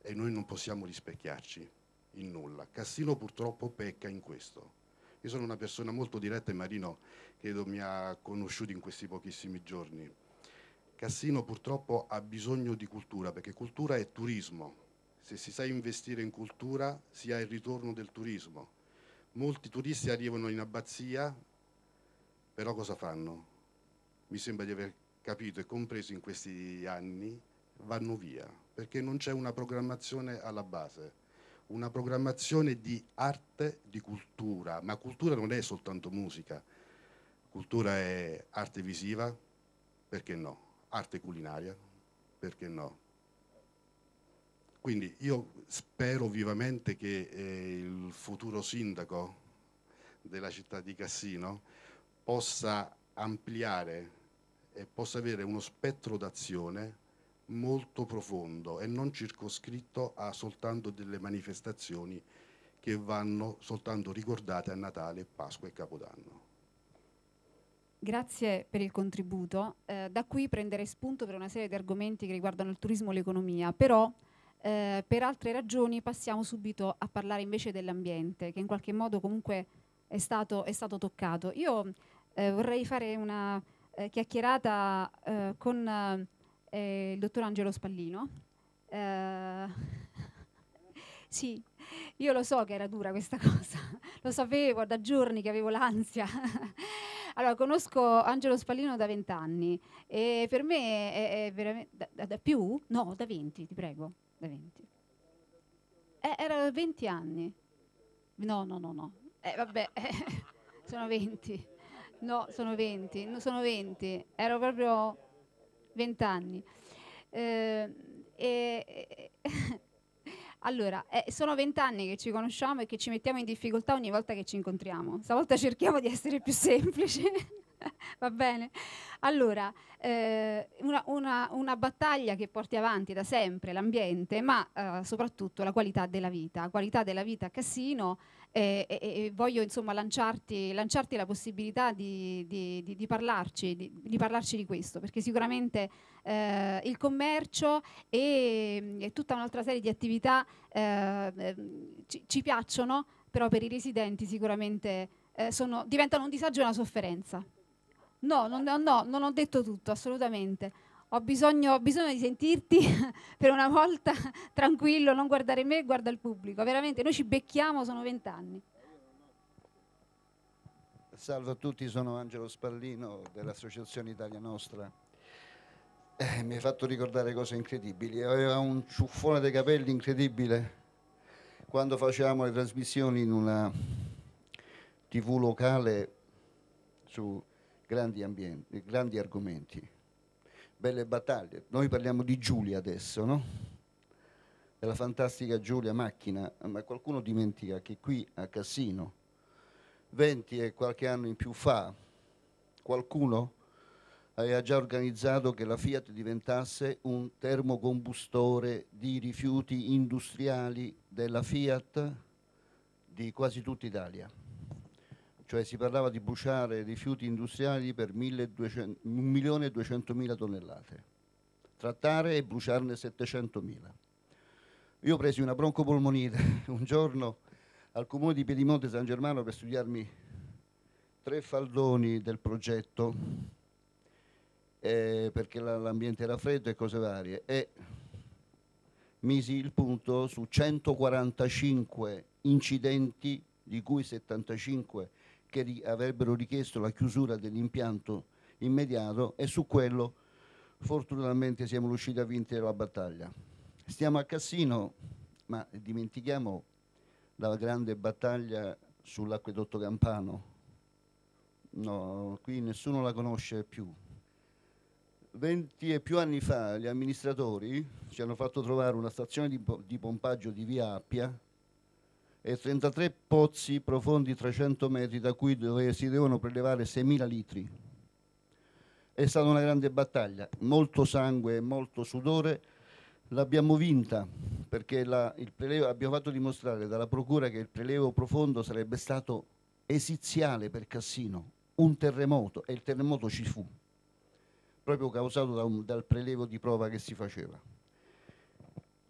e noi non possiamo rispecchiarci in nulla. Cassino purtroppo pecca in questo. Io sono una persona molto diretta e Marino credo mi ha conosciuto in questi pochissimi giorni Cassino purtroppo ha bisogno di cultura, perché cultura è turismo. Se si sa investire in cultura si ha il ritorno del turismo. Molti turisti arrivano in abbazia, però cosa fanno? Mi sembra di aver capito e compreso in questi anni, vanno via, perché non c'è una programmazione alla base, una programmazione di arte, di cultura, ma cultura non è soltanto musica, cultura è arte visiva, perché no? arte culinaria, perché no? Quindi io spero vivamente che eh, il futuro sindaco della città di Cassino possa ampliare e possa avere uno spettro d'azione molto profondo e non circoscritto a soltanto delle manifestazioni che vanno soltanto ricordate a Natale, Pasqua e Capodanno. Grazie per il contributo. Eh, da qui prenderei spunto per una serie di argomenti che riguardano il turismo e l'economia, però eh, per altre ragioni passiamo subito a parlare invece dell'ambiente, che in qualche modo comunque è stato, è stato toccato. Io eh, vorrei fare una eh, chiacchierata eh, con eh, il dottor Angelo Spallino. sì, io lo so che era dura questa cosa, lo sapevo da giorni che avevo l'ansia. Allora, conosco Angelo Spallino da vent'anni e per me è, è veramente... Da, da, da, più? No, da venti, ti prego, da venti. Eh, era venti anni. No, no, no, no. Eh, vabbè, eh, sono venti. No, sono venti, non sono venti. Ero proprio vent'anni. Eh, e, allora, eh, sono vent'anni che ci conosciamo e che ci mettiamo in difficoltà ogni volta che ci incontriamo. Stavolta cerchiamo di essere più semplici. Va bene? Allora, eh, una, una, una, battaglia che porti avanti da sempre l'ambiente, ma eh, soprattutto la qualità della vita. Qualità della vita a Cassino e, e, e voglio insomma lanciarti, lanciarti la possibilità di, di, di, di parlarci, parlarci, di, questo, perché sicuramente eh, il commercio e, e, tutta un'altra serie di attività eh, ehm, ci, ci, piacciono, però per i residenti sicuramente eh, sono, diventano un disagio e una sofferenza. No, non, no, non ho detto tutto, assolutamente ho bisogno, ho bisogno, di sentirti per una volta tranquillo, non guardare me, guarda il pubblico. Veramente, noi ci becchiamo, sono vent'anni. Salve a tutti, sono Angelo Spallino dell'Associazione Italia Nostra. Eh, mi hai fatto ricordare cose incredibili. Aveva un ciuffone dei capelli incredibile quando facevamo le trasmissioni in una tv locale su grandi, ambienti, grandi argomenti belle battaglie. Noi parliamo di Giulia adesso, no? Della fantastica Giulia Macchina, ma qualcuno dimentica che qui a Cassino, 20 e qualche anno in più fa, qualcuno aveva già organizzato che la Fiat diventasse un termocombustore di rifiuti industriali della Fiat di quasi tutta Italia cioè si parlava di bruciare rifiuti industriali per 1.200.000 tonnellate, trattare e bruciarne 700.000. Io presi una broncopolmonite un giorno al comune di Piedimonte San Germano per studiarmi tre faldoni del progetto eh, perché l'ambiente era freddo e cose varie e misi il punto su 145 incidenti di cui 75 che ri avrebbero richiesto la chiusura dell'impianto immediato e su quello fortunatamente siamo riusciti a vincere la battaglia. Stiamo a Cassino, ma dimentichiamo la grande battaglia sull'acquedotto Campano. No, qui nessuno la conosce più. Venti e più anni fa gli amministratori ci hanno fatto trovare una stazione di, di pompaggio di via Appia e 33 pozzi profondi 300 metri da cui si devono prelevare 6.000 litri. È stata una grande battaglia, molto sangue e molto sudore, l'abbiamo vinta perché la, prelevo, abbiamo fatto dimostrare dalla Procura che il prelevo profondo sarebbe stato esiziale per Cassino, un terremoto e il terremoto ci fu, proprio causato da un, dal prelevo di prova che si faceva.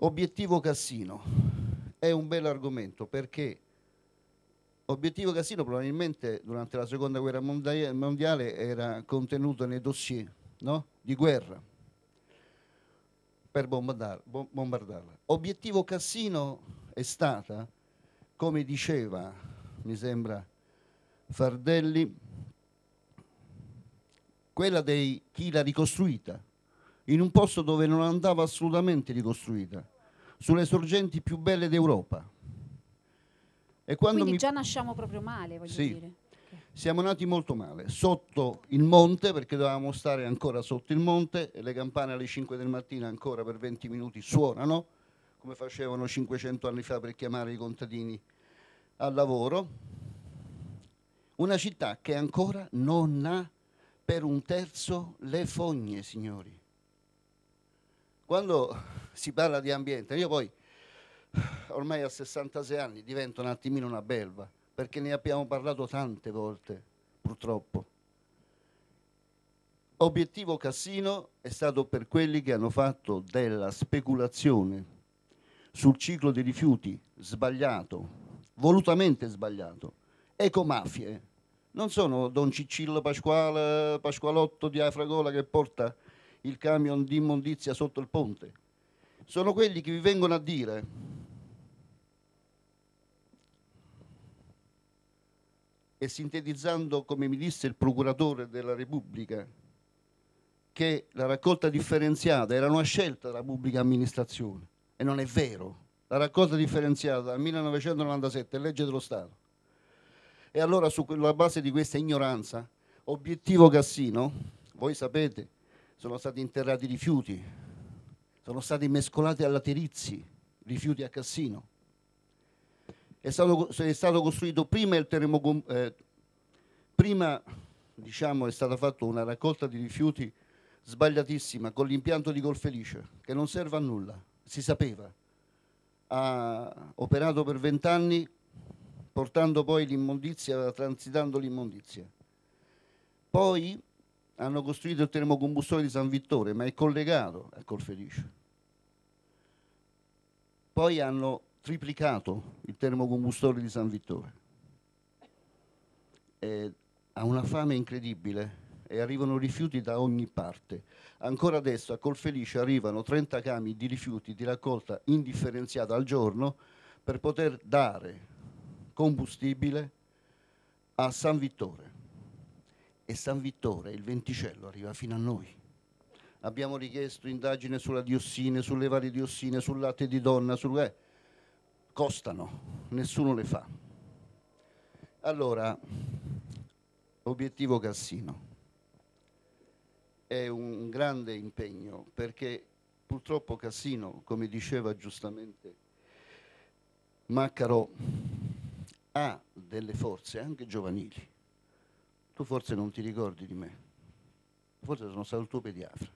Obiettivo Cassino, è un bel argomento perché Obiettivo Casino probabilmente durante la seconda guerra mondiale era contenuto nei dossier no? di guerra per bombardarla. Obiettivo Cassino è stata, come diceva, mi sembra, Fardelli, quella di chi l'ha ricostruita, in un posto dove non andava assolutamente ricostruita sulle sorgenti più belle d'Europa. E quando Quindi mi... già nasciamo proprio male, voglio sì. dire. Siamo nati molto male, sotto il monte, perché dovevamo stare ancora sotto il monte, e le campane alle 5 del mattino ancora per 20 minuti suonano, come facevano 500 anni fa per chiamare i contadini al lavoro. Una città che ancora non ha per un terzo le fogne, signori quando si parla di ambiente, io poi ormai a 66 anni divento un attimino una belva, perché ne abbiamo parlato tante volte, purtroppo. Obiettivo Cassino è stato per quelli che hanno fatto della speculazione sul ciclo dei rifiuti sbagliato, volutamente sbagliato, ecomafie. Non sono Don Ciccillo Pasquale, Pasqualotto di Afragola che porta il camion di immondizia sotto il ponte. Sono quelli che vi vengono a dire e sintetizzando come mi disse il procuratore della Repubblica che la raccolta differenziata era una scelta della pubblica amministrazione e non è vero. La raccolta differenziata dal 1997 è legge dello Stato. E allora sulla base di questa ignoranza, obiettivo Cassino, voi sapete sono stati interrati rifiuti, sono stati mescolati alla Terizzi, rifiuti a Cassino. È stato, è stato costruito prima il terremoto, eh, prima diciamo, è stata fatta una raccolta di rifiuti sbagliatissima con l'impianto di Golfelice, che non serve a nulla, si sapeva. Ha operato per vent'anni portando poi l'immondizia, transitando l'immondizia. Poi hanno costruito il termocombustore di San Vittore, ma è collegato a Colfelice. Poi hanno triplicato il termocombustore di San Vittore. E ha una fame incredibile e arrivano rifiuti da ogni parte. Ancora adesso a Colfelice arrivano 30 camion di rifiuti di raccolta indifferenziata al giorno per poter dare combustibile a San Vittore e San Vittore, il venticello, arriva fino a noi. Abbiamo richiesto indagine sulla diossine, sulle varie diossine, sul latte di donna, sul... Eh, costano, nessuno le fa. Allora, obiettivo Cassino è un grande impegno perché purtroppo Cassino, come diceva giustamente Maccaro, ha delle forze anche giovanili tu forse non ti ricordi di me, forse sono stato il tuo pediatra.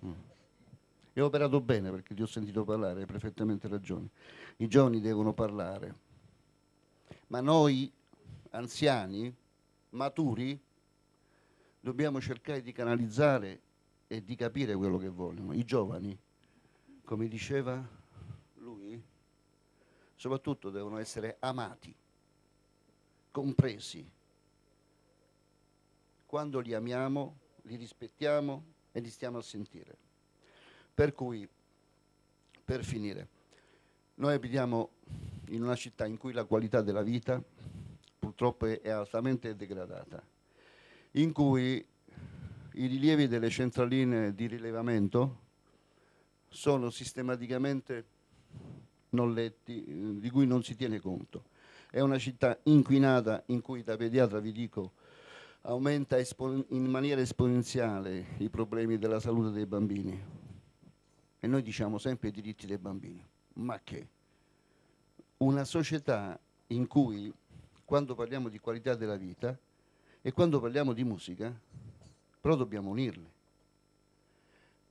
E mm. ho operato bene perché ti ho sentito parlare, hai perfettamente ragione. I giovani devono parlare, ma noi anziani, maturi, dobbiamo cercare di canalizzare e di capire quello che vogliono. I giovani, come diceva lui, soprattutto devono essere amati compresi quando li amiamo, li rispettiamo e li stiamo a sentire. Per cui, per finire, noi abitiamo in una città in cui la qualità della vita purtroppo è altamente degradata, in cui i rilievi delle centraline di rilevamento sono sistematicamente non letti, eh, di cui non si tiene conto è una città inquinata in cui da pediatra vi dico aumenta in maniera esponenziale i problemi della salute dei bambini. E noi diciamo sempre i diritti dei bambini. Ma che? Una società in cui quando parliamo di qualità della vita e quando parliamo di musica, però dobbiamo unirle.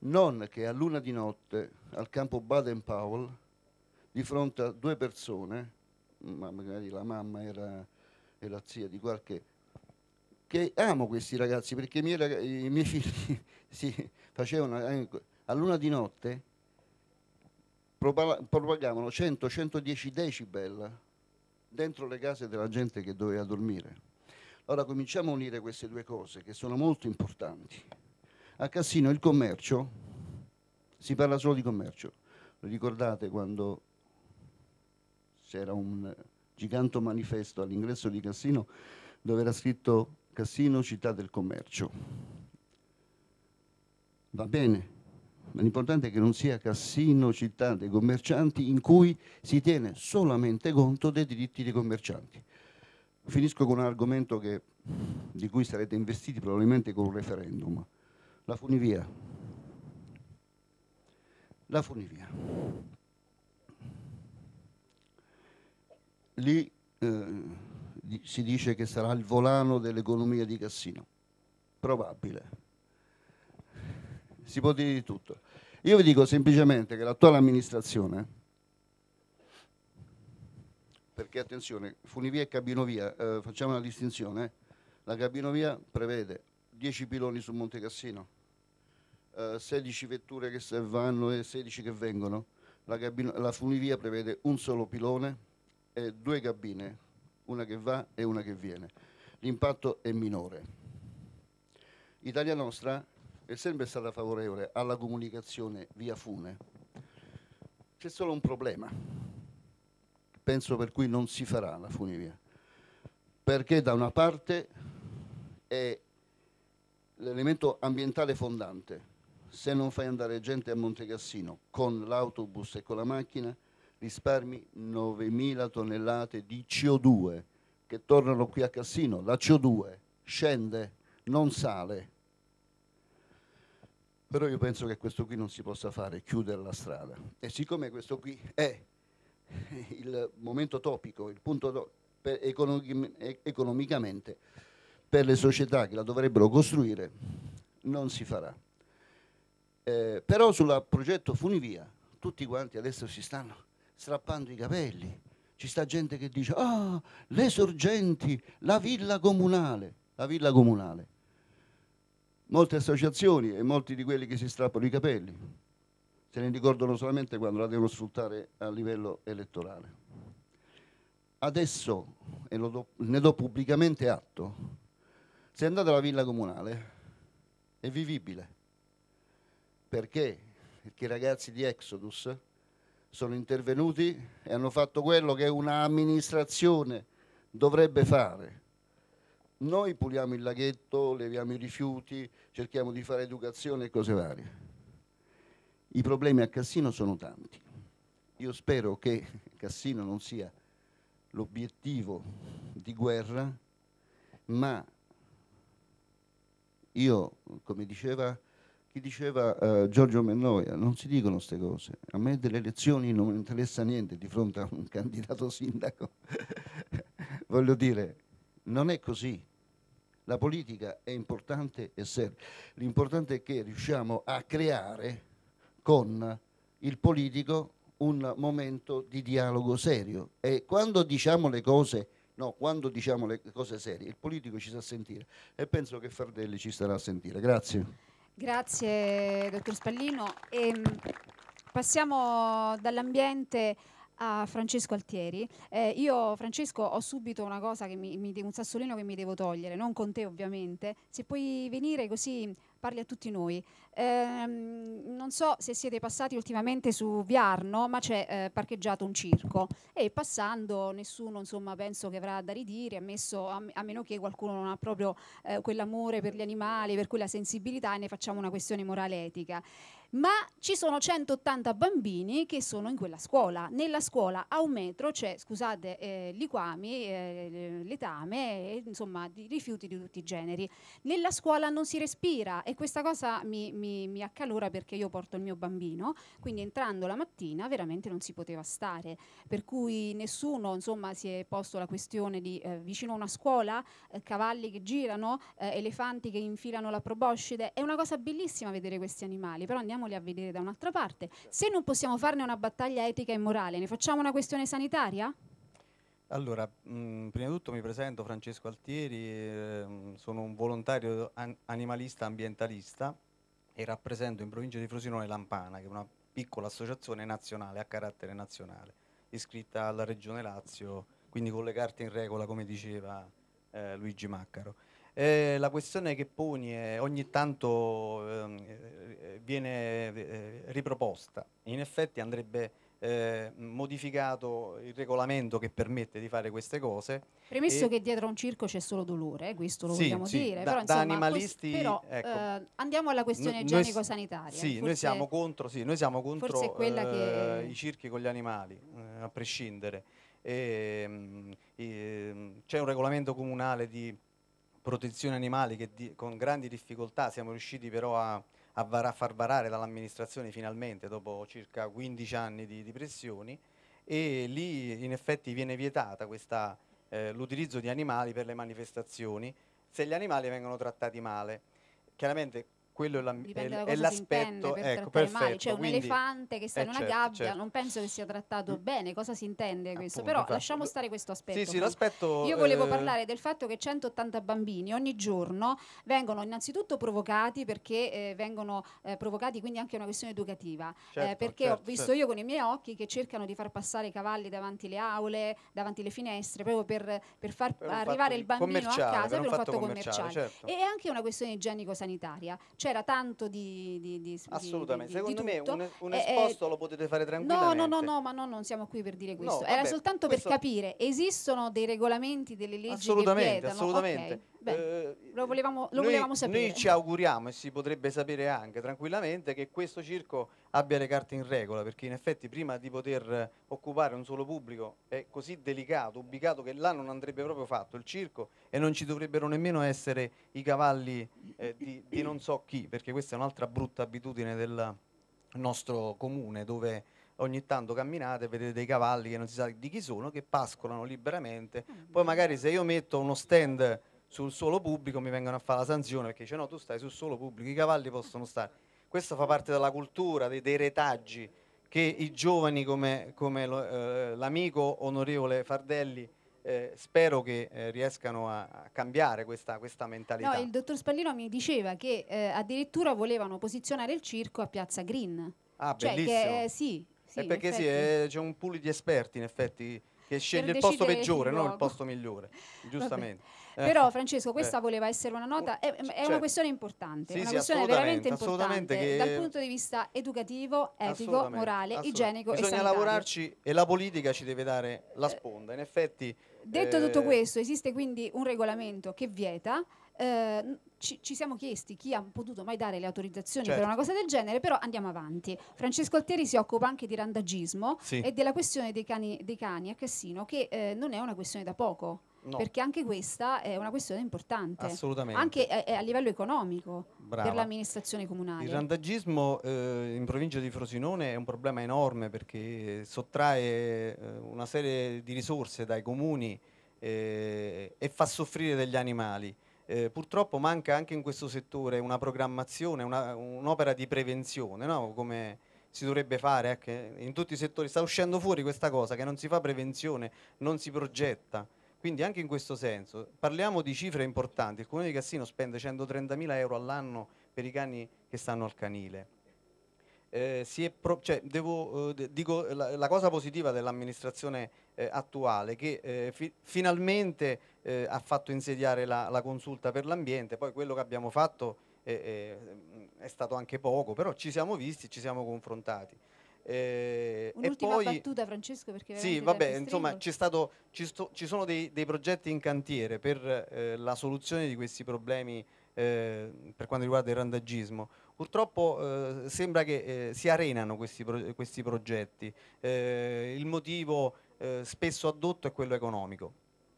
Non che a luna di notte al campo Baden-Powell, di fronte a due persone, ma magari la mamma era, era zia di qualche, che amo questi ragazzi perché i miei, rag- i miei figli si facevano ecco, a luna di notte propagavano 100-110 decibel dentro le case della gente che doveva dormire. Allora cominciamo a unire queste due cose che sono molto importanti. A Cassino il commercio, si parla solo di commercio, ricordate quando c'era un gigante manifesto all'ingresso di Cassino dove era scritto Cassino, città del commercio. Va bene, ma l'importante è che non sia Cassino, città dei commercianti, in cui si tiene solamente conto dei diritti dei commercianti. Finisco con un argomento che, di cui sarete investiti probabilmente con un referendum, la funivia. La funivia. lì eh, si dice che sarà il volano dell'economia di Cassino. Probabile. Si può dire di tutto. Io vi dico semplicemente che l'attuale amministrazione, perché attenzione, funivia e cabinovia, eh, facciamo una distinzione, eh. la cabinovia prevede 10 piloni su Monte Cassino, eh, 16 vetture che vanno e 16 che vengono, la, la funivia prevede un solo pilone, eh, due cabine, una che va e una che viene. L'impatto è minore. Italia Nostra è sempre stata favorevole alla comunicazione via fune. C'è solo un problema, penso per cui non si farà la funivia, perché da una parte è l'elemento ambientale fondante, se non fai andare gente a Montecassino con l'autobus e con la macchina, risparmi 9.000 tonnellate di CO2 che tornano qui a Cassino. La CO2 scende, non sale. Però io penso che questo qui non si possa fare, chiudere la strada. E siccome questo qui è il momento topico, il punto topico, per economicamente per le società che la dovrebbero costruire non si farà. Eh, però sul progetto Funivia tutti quanti adesso si stanno strappando i capelli. Ci sta gente che dice, ah, le sorgenti, la villa comunale, la villa comunale. Molte associazioni e molti di quelli che si strappano i capelli se ne ricordano solamente quando la devono sfruttare a livello elettorale. Adesso, e do, ne do pubblicamente atto, se andate alla villa comunale è vivibile, perché? Perché i ragazzi di Exodus sono intervenuti e hanno fatto quello che un'amministrazione dovrebbe fare. Noi puliamo il laghetto, leviamo i rifiuti, cerchiamo di fare educazione e cose varie. I problemi a Cassino sono tanti. Io spero che Cassino non sia l'obiettivo di guerra, ma io, come diceva chi diceva eh, Giorgio Mennoia, non si dicono queste cose. A me delle elezioni non mi interessa niente di fronte a un candidato sindaco. Voglio dire, non è così. La politica è importante e serve. L'importante è che riusciamo a creare con il politico un momento di dialogo serio. E quando diciamo le cose No, quando diciamo le cose serie, il politico ci sa sentire e penso che Fardelli ci starà a sentire. Grazie. Grazie, dottor Spallino. E, ehm, passiamo dall'ambiente a Francesco Altieri. Eh, io, Francesco, ho subito una cosa, mi, mi, un sassolino che mi devo togliere, non con te ovviamente. Se puoi venire così parli a tutti noi. Ehm, non so se siete passati ultimamente su Viarno, ma c'è eh, parcheggiato un circo e passando nessuno, insomma, penso che avrà da ridire, ammesso, a, a meno che qualcuno non ha proprio eh, quell'amore per gli animali, per quella sensibilità e ne facciamo una questione morale etica ma ci sono 180 bambini che sono in quella scuola. Nella scuola a un metro c'è, cioè, scusate, eh, liquami, eh, letame, eh, insomma, di rifiuti di tutti i generi. Nella scuola non si respira e questa cosa mi, mi, mi accalora perché io porto il mio bambino, quindi entrando la mattina veramente non si poteva stare, per cui nessuno insomma, si è posto la questione di eh, vicino a una scuola, eh, cavalli che girano, eh, elefanti che infilano la proboscide, è una cosa bellissima vedere questi animali, però andiamo andiamoli a vedere da un'altra parte. Se non possiamo farne una battaglia etica e morale, ne facciamo una questione sanitaria? Allora, mh, mm, prima di tutto mi presento Francesco Altieri, eh, sono un volontario an animalista ambientalista e rappresento in provincia di Frosinone Lampana, che è una piccola associazione nazionale a carattere nazionale, iscritta alla Regione Lazio, quindi con le carte in regola, come diceva eh, Luigi Maccaro. Eh, la questione che poni eh, ogni tanto ehm, eh, eh, viene eh, riproposta. In effetti andrebbe eh, modificato il regolamento che permette di fare queste cose. Premesso che dietro a un circo c'è solo dolore, questo lo sì, vogliamo sì, dire. Da, però, insomma, da animalisti, però, ecco, andiamo alla questione igienico-sanitaria. Sì, noi siamo contro, sì, noi siamo contro che... i circhi con gli animali, a prescindere. Ehm, ehm, c'è un regolamento comunale di protezione animale che di, con grandi difficoltà siamo riusciti però a, a, var a far varare dall'amministrazione finalmente dopo circa 15 anni di, di, pressioni e lì in effetti viene vietata eh, l'utilizzo di animali per le manifestazioni se gli animali vengono trattati male. Chiaramente quello è, la, è, è l'aspetto ecco, perfetto. C'è un elefante che eh, sta in una certo, gabbia, certo. non penso che sia trattato bene, cosa si intende questo? Appunto, Però infatti. lasciamo stare questo aspetto. Sì, sì, l'aspetto Io volevo eh... parlare del fatto che 180 bambini ogni giorno vengono innanzitutto provocati perché eh, vengono eh, provocati quindi anche una questione educativa, eh, certo, perché certo, ho visto certo. io con i miei occhi che cercano di far passare i cavalli davanti le aule, davanti le finestre, proprio per, per far per arrivare il bambino a casa per un fatto commerciale. commerciale. Certo. E è anche una questione igienico-sanitaria c'era tanto di, di, di Assolutamente, di, secondo me un, un eh, eh, esposto eh, lo potete fare tranquillamente. No, no, no, no ma no, non siamo qui per dire questo. No, vabbè, Era soltanto questo... per capire, esistono dei regolamenti, delle leggi assolutamente, che Assolutamente, okay. Beh, lo, volevamo, lo noi, volevamo sapere. Noi ci auguriamo e si potrebbe sapere anche tranquillamente che questo circo abbia le carte in regola, perché in effetti prima di poter occupare un solo pubblico è così delicato, ubicato, che là non andrebbe proprio fatto il circo e non ci dovrebbero nemmeno essere i cavalli eh, di, di, non so chi, perché questa è un'altra brutta abitudine del nostro comune dove ogni tanto camminate e vedete dei cavalli che non si sa di chi sono, che pascolano liberamente, ah, poi magari se io metto uno stand sul solo pubblico mi vengono a fare la sanzione perché dice no tu stai sul solo pubblico, i cavalli possono stare questo fa parte della cultura, dei, dei retaggi che i giovani come, come eh, l'amico onorevole Fardelli eh, spero che eh, riescano a, a cambiare questa, questa mentalità. No, il dottor Spallino mi diceva che eh, addirittura volevano posizionare il circo a Piazza Green. Ah, cioè, bellissimo. Che, eh, sì, sì, perché sì, eh, c'è un pool di esperti in effetti che sceglie il posto peggiore, il non il posto migliore, giustamente. Eh. Però Francesco, questa eh. voleva essere una nota, è, è cioè. una certo. questione importante, sì, una sì, questione veramente importante che... dal punto di vista educativo, etico, morale, igienico Bisogna e lavorarci e la politica ci deve dare la eh, sponda. In effetti Detto eh, tutto questo, esiste quindi un regolamento che vieta eh, ci, ci, siamo chiesti chi ha potuto mai dare le autorizzazioni certo. per una cosa del genere, però andiamo avanti. Francesco Alteri si occupa anche di randagismo sì. e della questione dei cani, dei cani a Cassino, che eh, non è una questione da poco. No. Perché anche questa è una questione importante, assolutamente. anche a, eh, eh, a livello economico Brava. per l'amministrazione comunale. Il randagismo eh, in provincia di Frosinone è un problema enorme perché sottrae eh, una serie di risorse dai comuni eh, e fa soffrire degli animali eh, purtroppo manca anche in questo settore una programmazione, un'opera di prevenzione, no? come si dovrebbe fare anche eh, in tutti i settori. Sta uscendo fuori questa cosa che non si fa prevenzione, non si progetta. Quindi anche in questo senso parliamo di cifre importanti. Il comune di Cassino spende 130.000 euro all'anno per i cani che stanno al canile eh, pro, cioè, devo, eh, dico la, la, cosa positiva dell'amministrazione eh, attuale che eh, fi, finalmente eh, ha fatto insediare la, la consulta per l'ambiente, poi quello che abbiamo fatto è, eh, è stato anche poco, però ci siamo visti, ci siamo confrontati. Eh, Un'ultima poi, battuta, Francesco, perché sì, vabbè, insomma, stato, ci, sto, ci, sono dei, dei, progetti in cantiere per eh, la soluzione di questi problemi eh, per quanto riguarda il randagismo. Purtroppo eh, sembra che eh, si arenano questi, pro questi progetti, eh, il motivo eh, spesso addotto è quello economico.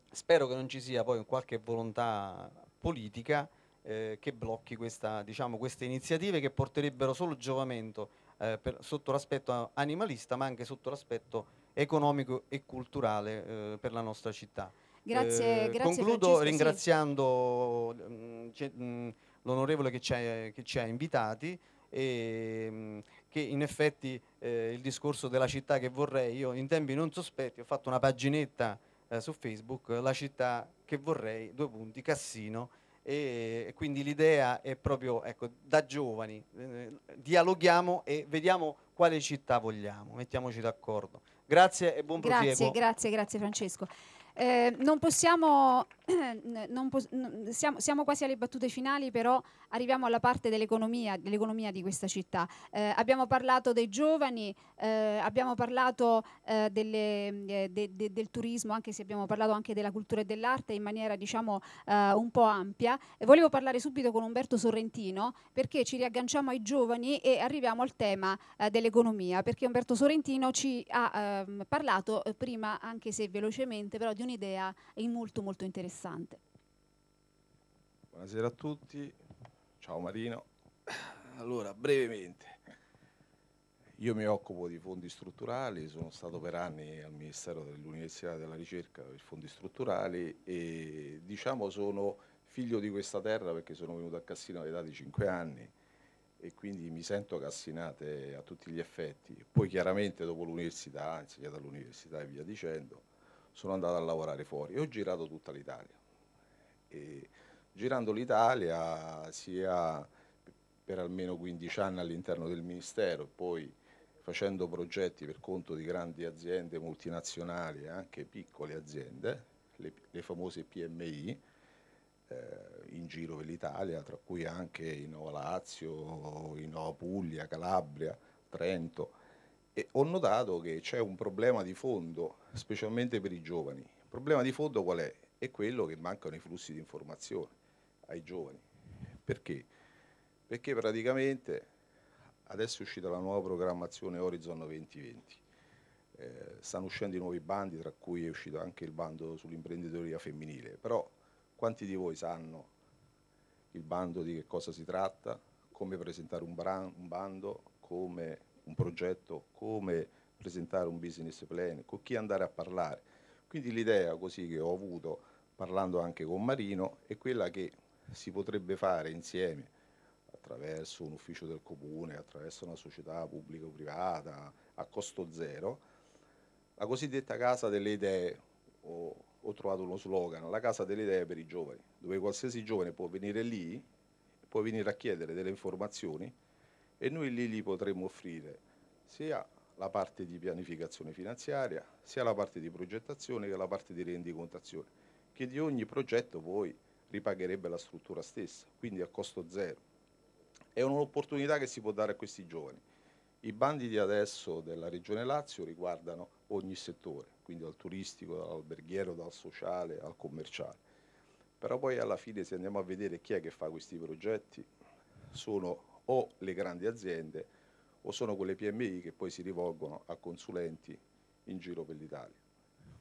Spero che non ci sia poi qualche volontà politica eh, che blocchi questa, diciamo, queste iniziative che porterebbero solo giovamento eh, per, sotto l'aspetto animalista ma anche sotto l'aspetto economico e culturale per la nostra città. Grazie, grazie concludo Francesco, ringraziando sì. Mm, mh, mm, l'onorevole che, che, ci ha invitati e mm, che in effetti eh, il discorso della città che vorrei, io in tempi non sospetti ho fatto una paginetta eh, su Facebook, la città che vorrei, due punti, Cassino, e, e quindi l'idea è proprio, ecco, da giovani, eh, dialoghiamo e vediamo quale città vogliamo, mettiamoci d'accordo. Grazie e buon grazie, Grazie, grazie Francesco. Eh, non possiamo, non pos- siamo, siamo, quasi alle battute finali, però arriviamo alla parte dell'economia, dell'economia di questa città. Eh, abbiamo parlato dei giovani, eh, abbiamo parlato eh, delle, eh, de, de, del turismo, anche se abbiamo parlato anche della cultura e dell'arte in maniera diciamo eh, un po' ampia. E volevo parlare subito con Umberto Sorrentino perché ci riagganciamo ai giovani e arriviamo al tema dell'economia, perché Umberto Sorrentino ci ha ehm, parlato prima, anche se velocemente, però di darvi un'idea, è molto molto interessante. Buonasera a tutti, ciao Marino. Allora, brevemente, io mi occupo di fondi strutturali, sono stato per anni al Ministero dell'Università della Ricerca per fondi strutturali e diciamo sono figlio di questa terra perché sono venuto a Cassino all'età di 5 anni e quindi mi sento cassinate a tutti gli effetti. Poi chiaramente dopo l'università, insegnato all'università e via dicendo, sono andato a lavorare fuori e ho girato tutta l'Italia. E girando l'Italia sia per almeno 15 anni all'interno del Ministero e poi facendo progetti per conto di grandi aziende multinazionali e anche piccole aziende, le, le famose PMI, eh, in giro per l'Italia, tra cui anche in Nuova Lazio, in Nuova Puglia, Calabria, Trento e ho notato che c'è un problema di fondo, specialmente per i giovani. Il problema di fondo qual è? È quello che mancano i flussi di informazione ai giovani. Perché? Perché praticamente adesso è uscita la nuova programmazione Horizon 2020. Eh, stanno uscendo i nuovi bandi, tra cui è uscito anche il bando sull'imprenditoria femminile. Però quanti di voi sanno il bando di che cosa si tratta, come presentare un, bando, come un progetto, come presentare un business plan, con chi andare a parlare. Quindi l'idea così che ho avuto parlando anche con Marino è quella che si potrebbe fare insieme attraverso un ufficio del comune, attraverso una società pubblica o privata a costo zero, la cosiddetta casa delle idee, ho, ho trovato uno slogan, la casa delle idee per i giovani, dove qualsiasi giovane può venire lì, può venire a chiedere delle informazioni e noi lì li potremo offrire sia la parte di pianificazione finanziaria, sia la parte di progettazione che la parte di rendicontazione, che di ogni progetto poi ripagherebbe la struttura stessa, quindi a costo zero. È un'opportunità che si può dare a questi giovani. I bandi di adesso della Regione Lazio riguardano ogni settore, quindi dal turistico, dall'alberghiero, dal sociale al commerciale. Però poi alla fine se andiamo a vedere chi è che fa questi progetti, sono o le grandi aziende o sono quelle PMI che poi si rivolgono a consulenti in giro per l'Italia.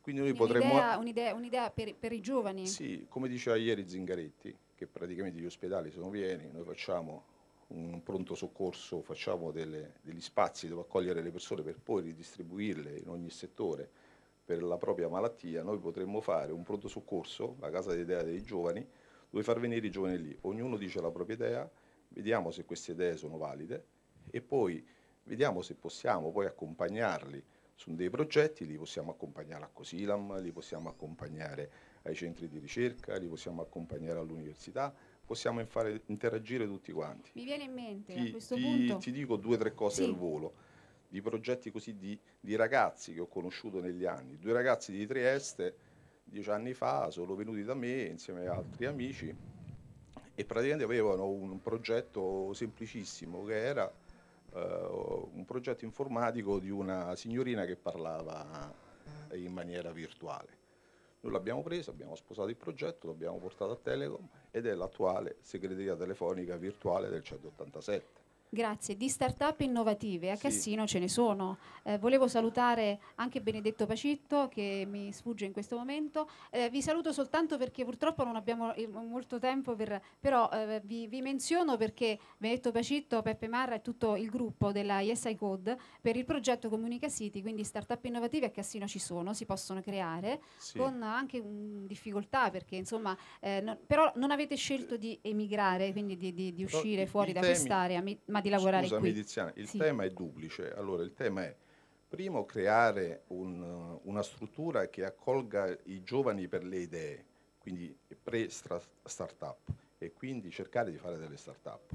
Quindi noi Quindi potremmo... Un'idea, un'idea, un'idea per, per, i giovani? Sì, come diceva ieri Zingaretti, che praticamente gli ospedali sono pieni, noi facciamo un pronto soccorso, facciamo delle, degli spazi dove accogliere le persone per poi ridistribuirle in ogni settore per la propria malattia, noi potremmo fare un pronto soccorso, la casa d'idea dei giovani, dove far venire i giovani lì, ognuno dice la propria idea, vediamo se queste idee sono valide e poi vediamo se possiamo poi accompagnarli su dei progetti, li possiamo accompagnare a Cosilam, li possiamo accompagnare ai centri di ricerca, li possiamo accompagnare all'università, possiamo fare, interagire tutti quanti. Mi viene in mente ti, a questo ti, punto... Ti dico due o tre cose sì. al volo, di progetti così di, di ragazzi che ho conosciuto negli anni, due ragazzi di Trieste dieci anni fa sono venuti da me insieme ad altri amici e praticamente avevano un progetto semplicissimo che era Uh, un progetto informatico di una signorina che parlava in maniera virtuale. Noi l'abbiamo preso, abbiamo sposato il progetto, l'abbiamo portato a Telecom ed è l'attuale segreteria telefonica virtuale del 187. Grazie, di start-up innovative a sì. Cassino ce ne sono. Eh, volevo salutare anche Benedetto Pacitto che mi sfugge in questo momento. Eh, vi saluto soltanto perché purtroppo non abbiamo eh, molto tempo, per, però eh, vi, vi, menziono perché Benedetto Pacitto, Peppe Marra e tutto il gruppo della Yes I Code per il progetto Comunica City, quindi start-up innovative a Cassino ci sono, si possono creare sì. con anche mh, difficoltà perché insomma, eh, non, però non avete scelto di emigrare, quindi di, di, di uscire però fuori da quest'area, ma di lavorare Scusami, qui. Diziana, il sì. tema è duplice. Allora, il tema è primo creare un, una struttura che accolga i giovani per le idee, quindi pre-startup, e quindi cercare di fare delle startup.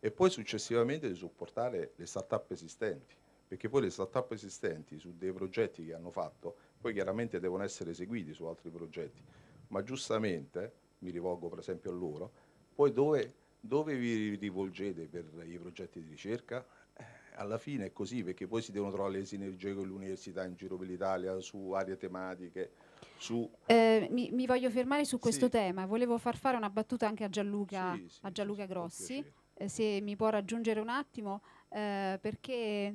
E poi successivamente di supportare le startup esistenti, perché poi le startup esistenti su dei progetti che hanno fatto, poi chiaramente devono essere eseguiti su altri progetti, ma giustamente, mi rivolgo per esempio a loro, poi dove dove vi rivolgete per i progetti di ricerca? Eh, alla fine è così perché poi si devono trovare le sinergie con l'università in giro per l'Italia su varie tematiche. Su... Eh, mi, mi, voglio fermare su questo sì. tema, volevo far fare una battuta anche a Gianluca, sì, sì, a Gianluca Grossi, eh, se mi può raggiungere un attimo, eh, perché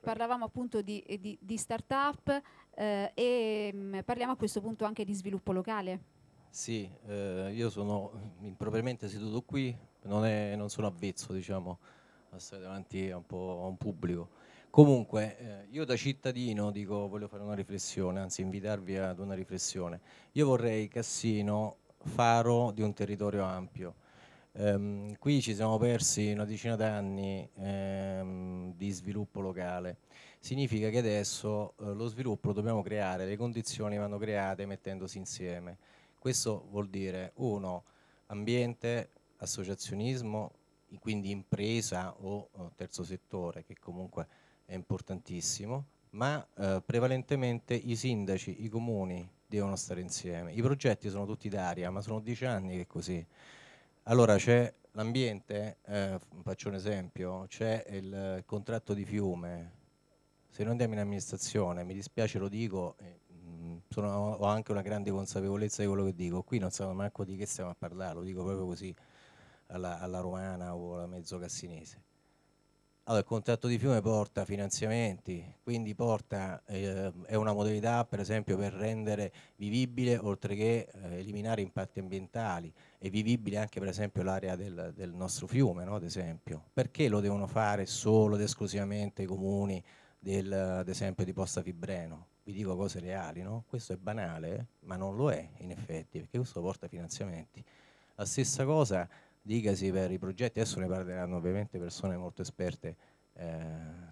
parlavamo appunto di, di, di start-up eh, e mh, mm, parliamo a questo punto anche di sviluppo locale. Sì, eh, io sono impropriamente seduto qui, non, è, non sono avvezzo diciamo, a stare davanti a un, a un pubblico. Comunque, eh, io da cittadino dico, voglio fare una riflessione, anzi invitarvi ad una riflessione. Io vorrei Cassino faro di un territorio ampio. Ehm, qui ci siamo persi una decina d'anni ehm, di sviluppo locale. Significa che adesso eh, lo sviluppo lo dobbiamo creare, le condizioni vanno create mettendosi insieme questo vuol dire, uno, ambiente, associazionismo, quindi impresa o, eh, terzo settore, che comunque è importantissimo, ma eh, prevalentemente i sindaci, i comuni devono stare insieme. I progetti sono tutti d'aria, ma sono dieci anni che è così. Allora c'è l'ambiente, eh, faccio un esempio, c'è il contratto di fiume, se noi andiamo in amministrazione, mi dispiace lo dico, eh, sono, ho anche una grande consapevolezza di quello che dico. Qui non sappiamo neanche di che stiamo a parlare, lo dico proprio così alla, alla romana o alla mezzo cassinese. Allora, il contratto di fiume porta finanziamenti, quindi porta, eh, è una modalità per esempio per rendere vivibile oltre che eh, eliminare impatti ambientali, è vivibile anche per esempio l'area del, del, nostro fiume, no, ad esempio. Perché lo devono fare solo ed esclusivamente i comuni del, ad esempio di Posta Fibreno? vi dico cose reali, no? questo è banale, ma non lo è in effetti, perché questo porta finanziamenti. La stessa cosa dicasi per i progetti, adesso ne parleranno ovviamente persone molto esperte eh,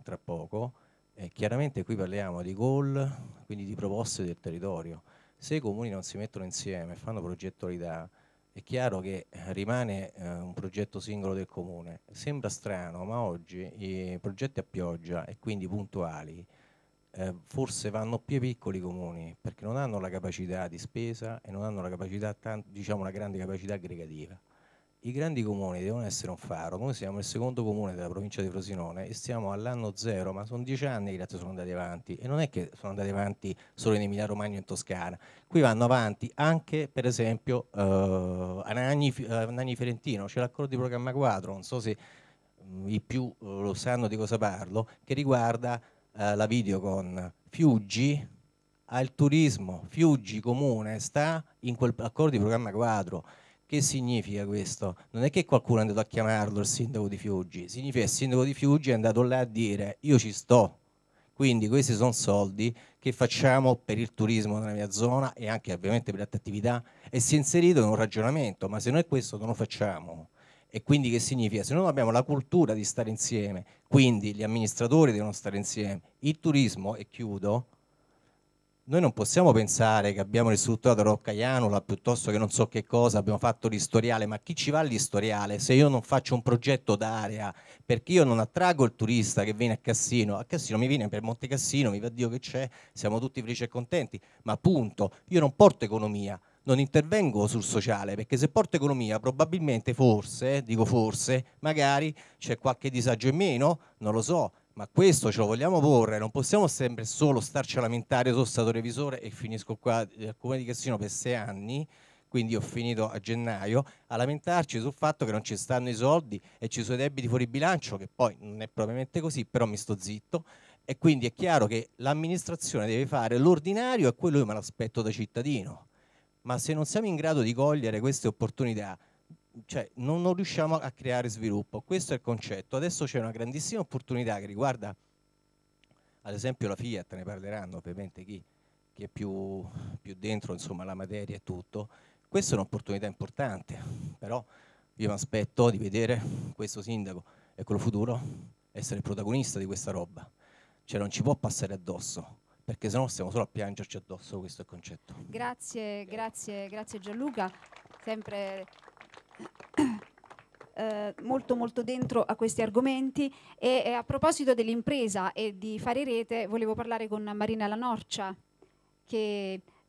tra poco, eh, chiaramente qui parliamo di goal, quindi di proposte del territorio. Se i comuni non si mettono insieme e fanno progettualità, è chiaro che rimane eh, un progetto singolo del comune. Sembra strano, ma oggi i progetti a pioggia e quindi puntuali eh, forse vanno più piccoli comuni perché non hanno la capacità di spesa e non hanno la capacità, diciamo, una grande capacità aggregativa. I grandi comuni devono essere un faro, noi siamo il secondo comune della provincia di Frosinone e stiamo all'anno zero, ma sono dieci anni che sono andati avanti e non è che sono andati avanti solo in Emilia Romagna e in Toscana, qui vanno avanti anche per esempio eh, Anagni, Anagni Ferentino, c'è l'accordo di programma 4, non so se mm, i più eh, lo sanno di cosa parlo, che riguarda eh, la video con Fiuggi al turismo, Fiuggi comune sta in quel accordo di programma quadro. Che significa questo? Non è che qualcuno è andato a chiamarlo il sindaco di Fiuggi, significa che il sindaco di Fiuggi è andato là a dire io ci sto, quindi questi sono soldi che facciamo per il turismo nella mia zona e anche ovviamente per le attività e si è inserito in un ragionamento, ma se noi questo non lo facciamo e quindi che significa? Se noi abbiamo la cultura di stare insieme, quindi gli amministratori devono stare insieme, il turismo, e chiudo, noi non possiamo pensare che abbiamo ristrutturato Rocca piuttosto che non so che cosa, abbiamo fatto l'istoriale, ma chi ci va all'istoriale se io non faccio un progetto d'area? Perché io non attraggo il turista che viene a Cassino, a Cassino mi viene per Monte Cassino, mi va Dio che c'è, siamo tutti felici e contenti, ma punto, io non porto economia, non intervengo sul sociale, perché se porto economia probabilmente, forse, eh, dico forse, magari c'è qualche disagio in meno, non lo so, ma questo ce lo vogliamo porre, non possiamo sempre solo starci a lamentare, sono stato revisore e finisco qua al eh, Comune di Cassino per sei anni, quindi ho finito a gennaio, a lamentarci sul fatto che non ci stanno i soldi e ci sono i debiti fuori bilancio, che poi non è propriamente così, però mi sto zitto, e quindi è chiaro che l'amministrazione deve fare l'ordinario e quello io me l'aspetto da cittadino ma se non siamo in grado di cogliere queste opportunità, cioè non, non riusciamo a creare sviluppo. Questo è il concetto. Adesso c'è una grandissima opportunità che riguarda, ad esempio, la Fiat, ne parleranno ovviamente chi, chi è più, più dentro insomma, la materia e tutto. Questa è un'opportunità importante, però io mi aspetto di vedere questo sindaco e quello futuro essere protagonista di questa roba, cioè non ci può passare addosso perché sennò stiamo solo a piangerci addosso questo concetto. Grazie, grazie, grazie Gianluca, sempre eh, molto molto dentro a questi argomenti e a proposito dell'impresa e di fare rete volevo parlare con Marina Lanorcia che eh,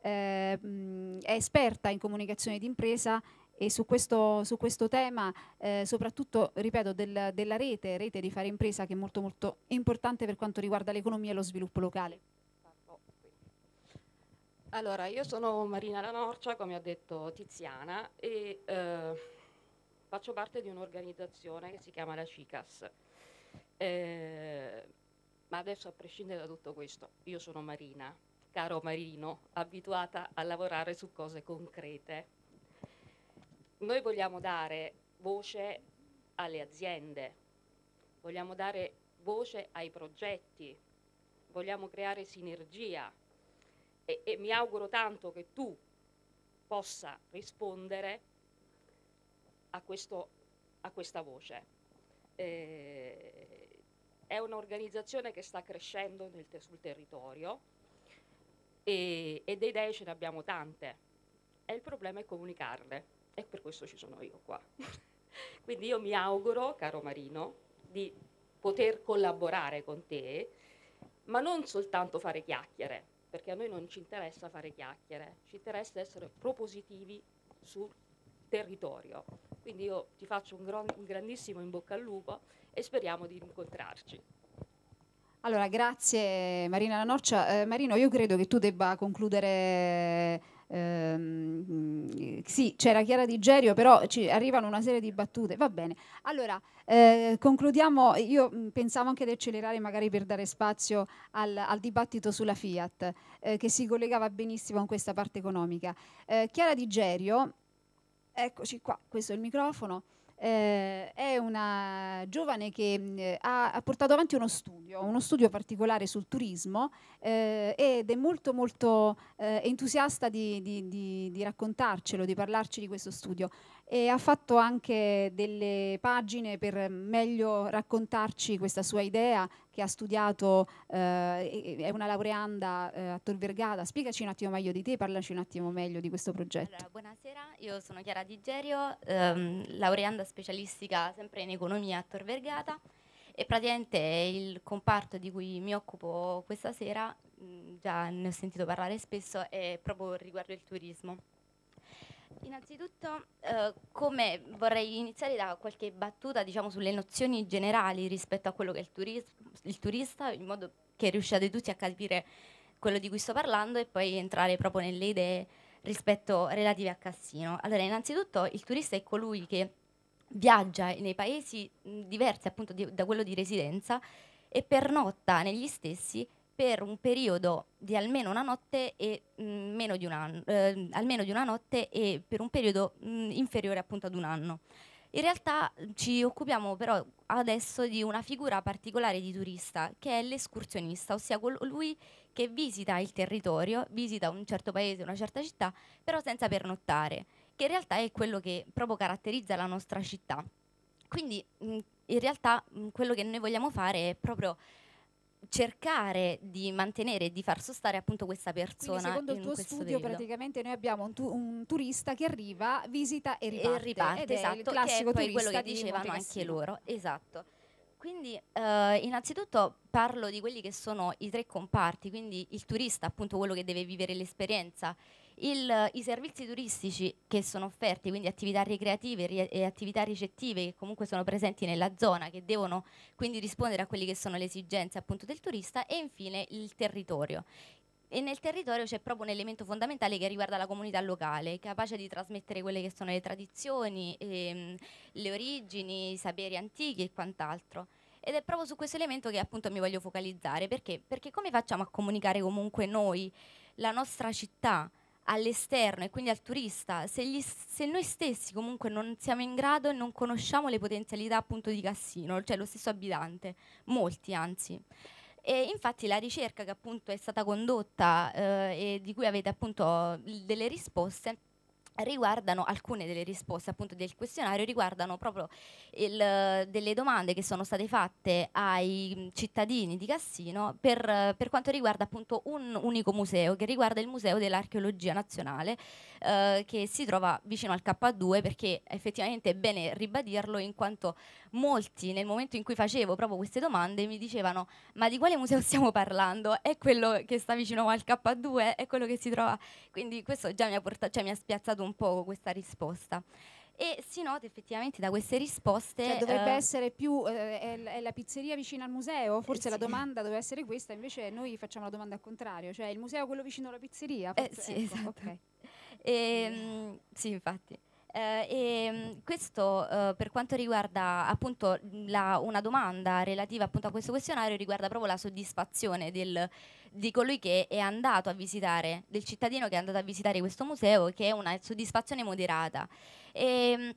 è esperta in comunicazione d'impresa e su questo, su questo tema, eh, soprattutto, ripeto, del, della rete, rete di fare impresa, che è molto, molto importante per quanto riguarda l'economia e lo sviluppo locale. Allora, io sono Marina La Norcia, come ha detto Tiziana, e eh, faccio parte di un'organizzazione che si chiama la CICAS. Eh, ma adesso a prescindere da tutto questo, io sono Marina, caro Marino, abituata a lavorare su cose concrete. Noi vogliamo dare voce alle aziende, vogliamo dare voce ai progetti, vogliamo creare sinergia e, e mi auguro tanto che tu possa rispondere a, questo, a questa voce. Eh, è un'organizzazione che sta crescendo te sul territorio e, e dei idee ce ne abbiamo tante e il problema è comunicarle e per questo ci sono io qua. Quindi io mi auguro, caro Marino, di poter collaborare con te, ma non soltanto fare chiacchiere, perché a noi non ci interessa fare chiacchiere, ci interessa essere propositivi sul territorio. Quindi io ti faccio un, gr- un grandissimo in bocca al lupo e speriamo di incontrarci. Allora, grazie Marina Lanorcia. Eh, Marino, io credo che tu debba concludere Ehm, mm, sì, c'era Chiara Di Gerio, però ci arrivano una serie di battute. Va bene. Allora, eh, concludiamo. Io mm, pensavo anche di accelerare magari per dare spazio al, al dibattito sulla Fiat, eh, che si collegava benissimo con questa parte economica. Eh, Chiara Di Gerio, eccoci qua, questo è il microfono eh, è una giovane che mh, ha, ha, portato avanti uno studio, uno studio particolare sul turismo eh, ed è molto molto eh, entusiasta di, di, di, di, raccontarcelo, di parlarci di questo studio e ha fatto anche delle pagine per meglio raccontarci questa sua idea che ha studiato, eh, è una laureanda eh, a Tor Vergata. Spiegaci un attimo meglio di te, parlaci un attimo meglio di questo progetto. Allora, buonasera, io sono Chiara Digerio, ehm, laureanda specialistica sempre in economia a Tor Vergata e praticamente il comparto di cui mi occupo questa sera, mh, già ne ho sentito parlare spesso, è proprio riguardo il turismo. Innanzitutto, eh, come vorrei iniziare da qualche battuta diciamo, sulle nozioni generali rispetto a quello che è il, turis il turista, in modo che riusciate tutti a capire quello di cui sto parlando e poi entrare proprio nelle idee rispetto relative a Cassino. Allora, innanzitutto, il turista è colui che viaggia nei paesi diversi appunto di, da quello di residenza e pernotta negli stessi per un periodo di almeno una notte e mh, mm, meno di un anno, eh, almeno di una notte e per un periodo mh, mm, inferiore appunto ad un anno. In realtà mm, ci occupiamo però adesso di una figura particolare di turista che è l'escursionista, ossia colui che visita il territorio, visita un certo paese, una certa città, però senza pernottare, che in realtà è quello che proprio caratterizza la nostra città. Quindi mh, in realtà mh, quello che noi vogliamo fare è proprio cercare di mantenere e di far sostare appunto questa persona. Quindi secondo il tuo studio periodo. praticamente noi abbiamo un, tu- un, turista che arriva, visita e riparte. E riparte, esatto, che è poi quello che dicevano anche loro. Esatto. Quindi eh, innanzitutto parlo di quelli che sono i tre comparti, quindi il turista appunto quello che deve vivere l'esperienza, il, I servizi turistici che sono offerti, quindi attività ricreative ri- e attività ricettive che comunque sono presenti nella zona, che devono quindi rispondere a quelle che sono le esigenze appunto del turista, e infine il territorio. E nel territorio c'è proprio un elemento fondamentale che riguarda la comunità locale, capace di trasmettere quelle che sono le tradizioni, ehm, le origini, i saperi antichi e quant'altro. Ed è proprio su questo elemento che appunto mi voglio focalizzare, perché? Perché come facciamo a comunicare comunque noi la nostra città, all'esterno e quindi al turista, se, gli, se, noi stessi comunque non siamo in grado e non conosciamo le potenzialità appunto di Cassino, cioè lo stesso abitante, molti anzi. E infatti la ricerca che appunto è stata condotta eh, e di cui avete appunto delle risposte riguardano alcune delle risposte appunto del questionario riguardano proprio il, delle domande che sono state fatte ai cittadini di Cassino per, per, quanto riguarda appunto un unico museo che riguarda il museo dell'archeologia nazionale eh, che si trova vicino al K2 perché effettivamente è bene ribadirlo in quanto molti nel momento in cui facevo proprio queste domande mi dicevano ma di quale museo stiamo parlando è quello che sta vicino al K2 è quello che si trova quindi questo già mi ha, portato, cioè, mi ha spiazzato un un po' questa risposta e si nota effettivamente da queste risposte cioè, dovrebbe uh, essere più eh, è, è, la pizzeria vicino al museo forse eh, la domanda sì. doveva essere questa invece noi facciamo la domanda al contrario cioè il museo è quello vicino alla pizzeria eh, forse, eh, sì, ecco, esatto. okay. e, mm. sì infatti eh, e ehm, questo eh, per quanto riguarda appunto la, una domanda relativa appunto a questo questionario riguarda proprio la soddisfazione del, di colui che è andato a visitare, del cittadino che è andato a visitare questo museo, che è una soddisfazione moderata. E, ehm,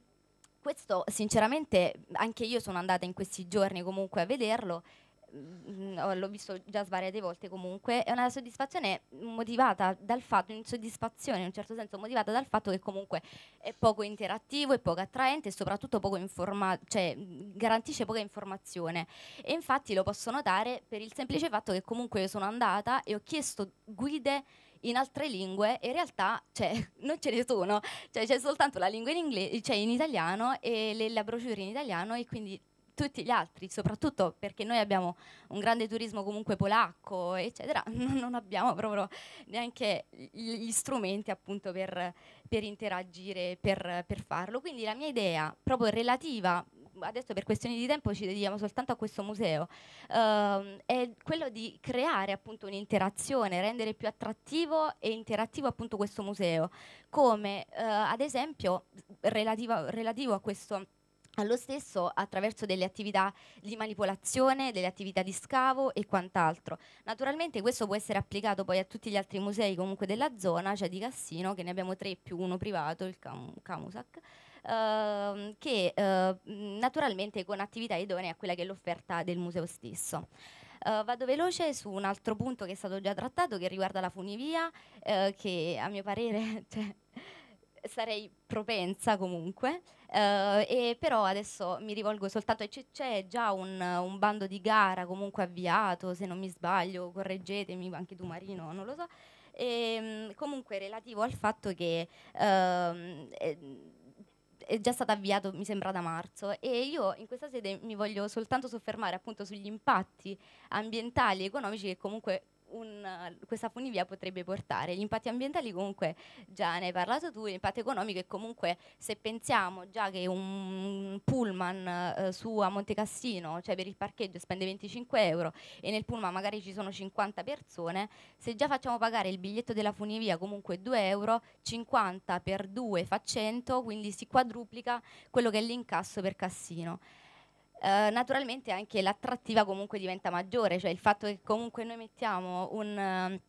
questo sinceramente anche io sono andata in questi giorni comunque a vederlo mh, mm, mm, l'ho visto già svariate volte comunque, è una soddisfazione motivata dal fatto, un'insoddisfazione in un certo senso motivata dal fatto che comunque è poco interattivo, è poco attraente e soprattutto poco informa- cioè, mm, garantisce poca informazione. E infatti lo posso notare per il semplice fatto che comunque io sono andata e ho chiesto guide in altre lingue e in realtà cioè, non ce ne sono, cioè, c'è soltanto la lingua in, inglese, cioè in italiano e le, la brochure in italiano e quindi tutti gli altri, soprattutto perché noi abbiamo un grande turismo comunque polacco, eccetera, non abbiamo proprio neanche gli strumenti appunto per, per interagire, per, per farlo. Quindi la mia idea proprio relativa adesso per questioni di tempo ci dedichiamo soltanto a questo museo, uh, è quello di creare appunto un'interazione, rendere più attrattivo e interattivo appunto questo museo, come uh, ad esempio relativa, relativo a questo allo stesso attraverso delle attività di manipolazione, delle attività di scavo e quant'altro. Naturalmente questo può essere applicato poi a tutti gli altri musei comunque della zona, cioè di Cassino, che ne abbiamo tre più uno privato, il Cam Camusac, ehm, che eh, naturalmente con attività idonee a quella che è l'offerta del museo stesso. Uh, vado veloce su un altro punto che è stato già trattato che riguarda la funivia, eh, che a mio parere cioè, sarei propensa comunque, eh, però adesso mi rivolgo soltanto, c'è già un, un, bando di gara comunque avviato, se non mi sbaglio, correggetemi, anche tu Marino, non lo so, e, ehm, comunque relativo al fatto che... Eh, è, è già stato avviato, mi sembra, da marzo e io in questa sede mi voglio soltanto soffermare appunto sugli impatti ambientali e economici che comunque un, questa funivia potrebbe portare. Gli impatti ambientali comunque già ne hai parlato tu, l'impatto economico è comunque se pensiamo già che un pullman eh, su a Cassino, cioè per il parcheggio spende 25 euro e nel pullman magari ci sono 50 persone, se già facciamo pagare il biglietto della funivia comunque 2 euro, 50 per 2 fa 100, quindi si quadruplica quello che è l'incasso per Cassino eh, naturalmente anche l'attrattiva comunque diventa maggiore, cioè il fatto che comunque noi mettiamo un ehm,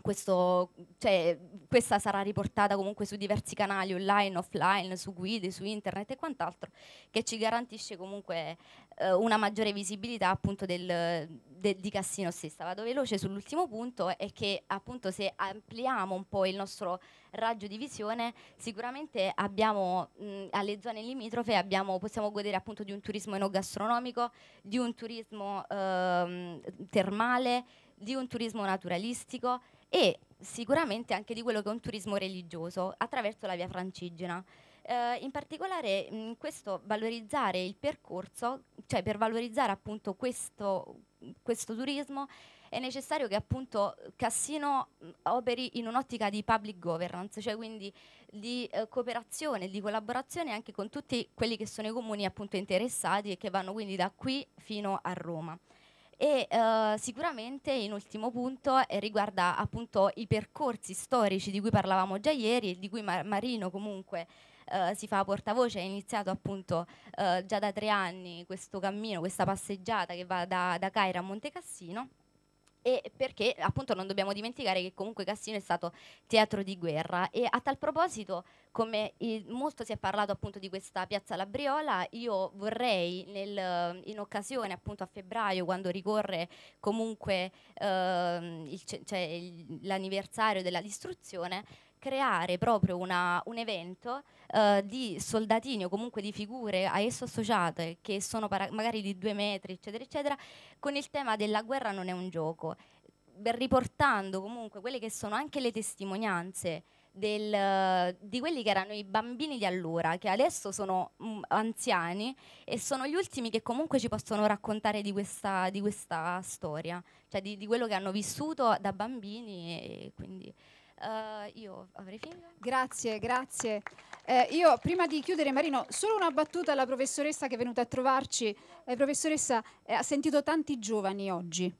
questo, cioè, questa sarà riportata comunque su diversi canali online, offline, su guide, su internet e quant'altro, che ci garantisce comunque eh, una maggiore visibilità appunto del, de, di Cassino stessa. Vado veloce sull'ultimo punto è che appunto se ampliamo un po' il nostro raggio di visione, sicuramente abbiamo mh, alle zone limitrofe abbiamo, possiamo godere appunto di un turismo enogastronomico, di un turismo ehm, termale, di un turismo naturalistico e sicuramente anche di quello che è un turismo religioso attraverso la via francigena. Eh, in particolare mh, mm, questo valorizzare il percorso, cioè per valorizzare appunto questo, questo turismo è necessario che appunto Cassino mm, operi in un'ottica di public governance, cioè quindi di eh, cooperazione, di collaborazione anche con tutti quelli che sono i comuni appunto interessati e che vanno quindi da qui fino a Roma e eh, sicuramente in ultimo punto eh, riguarda appunto i percorsi storici di cui parlavamo già ieri e di cui Mar Marino comunque Uh, si fa portavoce, è iniziato appunto uh, già da tre anni questo cammino, questa passeggiata che va da, da Cairo a Monte Cassino e perché appunto non dobbiamo dimenticare che comunque Cassino è stato teatro di guerra e a tal proposito come molto si è parlato appunto di questa piazza Labriola io vorrei nel, in occasione appunto a febbraio quando ricorre comunque eh, il, cioè, l'anniversario della distruzione creare proprio una, un evento eh, di soldatini o comunque di figure a esso associate che sono magari di due metri eccetera eccetera con il tema della guerra non è un gioco riportando comunque quelle che sono anche le testimonianze del, di quelli che erano i bambini di allora, che adesso sono mh, mm, anziani e sono gli ultimi che comunque ci possono raccontare di questa, di questa storia, cioè di, di, quello che hanno vissuto da bambini. E quindi Uh, io avrei finito. Grazie, grazie. Eh, io prima di chiudere, Marino, solo una battuta alla professoressa che è venuta a trovarci. Eh, professoressa, eh, ha sentito tanti giovani oggi.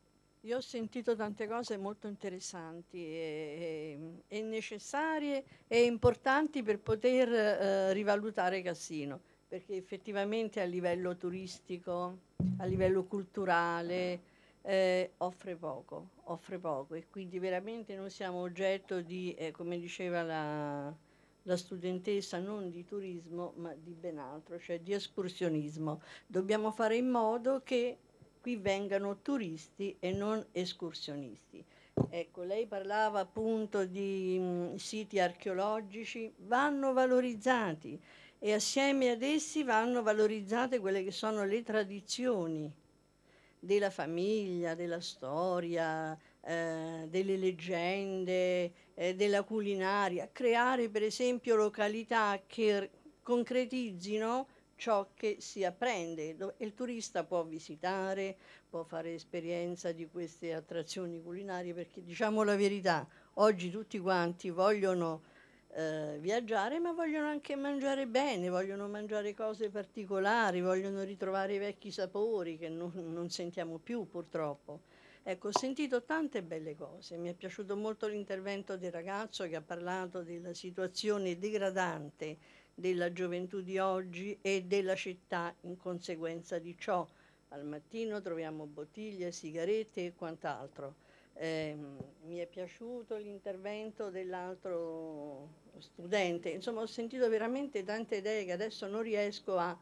Io ho sentito tante cose molto interessanti e, e, e necessarie e importanti per poter eh, rivalutare Cassino, perché effettivamente a livello turistico, a livello culturale, eh, offre poco, offre poco e quindi veramente noi siamo oggetto di, eh, come diceva la, la studentessa, non di turismo ma di ben altro, cioè di escursionismo. Dobbiamo fare in modo che qui vengano turisti e non escursionisti. Ecco, lei parlava appunto di mh, mm, siti archeologici, vanno valorizzati e assieme ad essi vanno valorizzate quelle che sono le tradizioni della famiglia, della storia, eh, delle leggende, eh, della culinaria, creare per esempio località che concretizzino ciò che si apprende. Il turista può visitare, può fare esperienza di queste attrazioni culinarie perché diciamo la verità, oggi tutti quanti vogliono eh, viaggiare, ma vogliono anche mangiare bene, vogliono mangiare cose particolari, vogliono ritrovare i vecchi sapori che non, non sentiamo più purtroppo. Ecco, ho sentito tante belle cose, mi è piaciuto molto l'intervento del ragazzo che ha parlato della situazione degradante della gioventù di oggi e della città in conseguenza di ciò. Al mattino troviamo bottiglie, sigarette e quant'altro. Eh, mi è piaciuto l'intervento dell'altro studente, insomma ho sentito veramente tante idee che adesso non riesco a,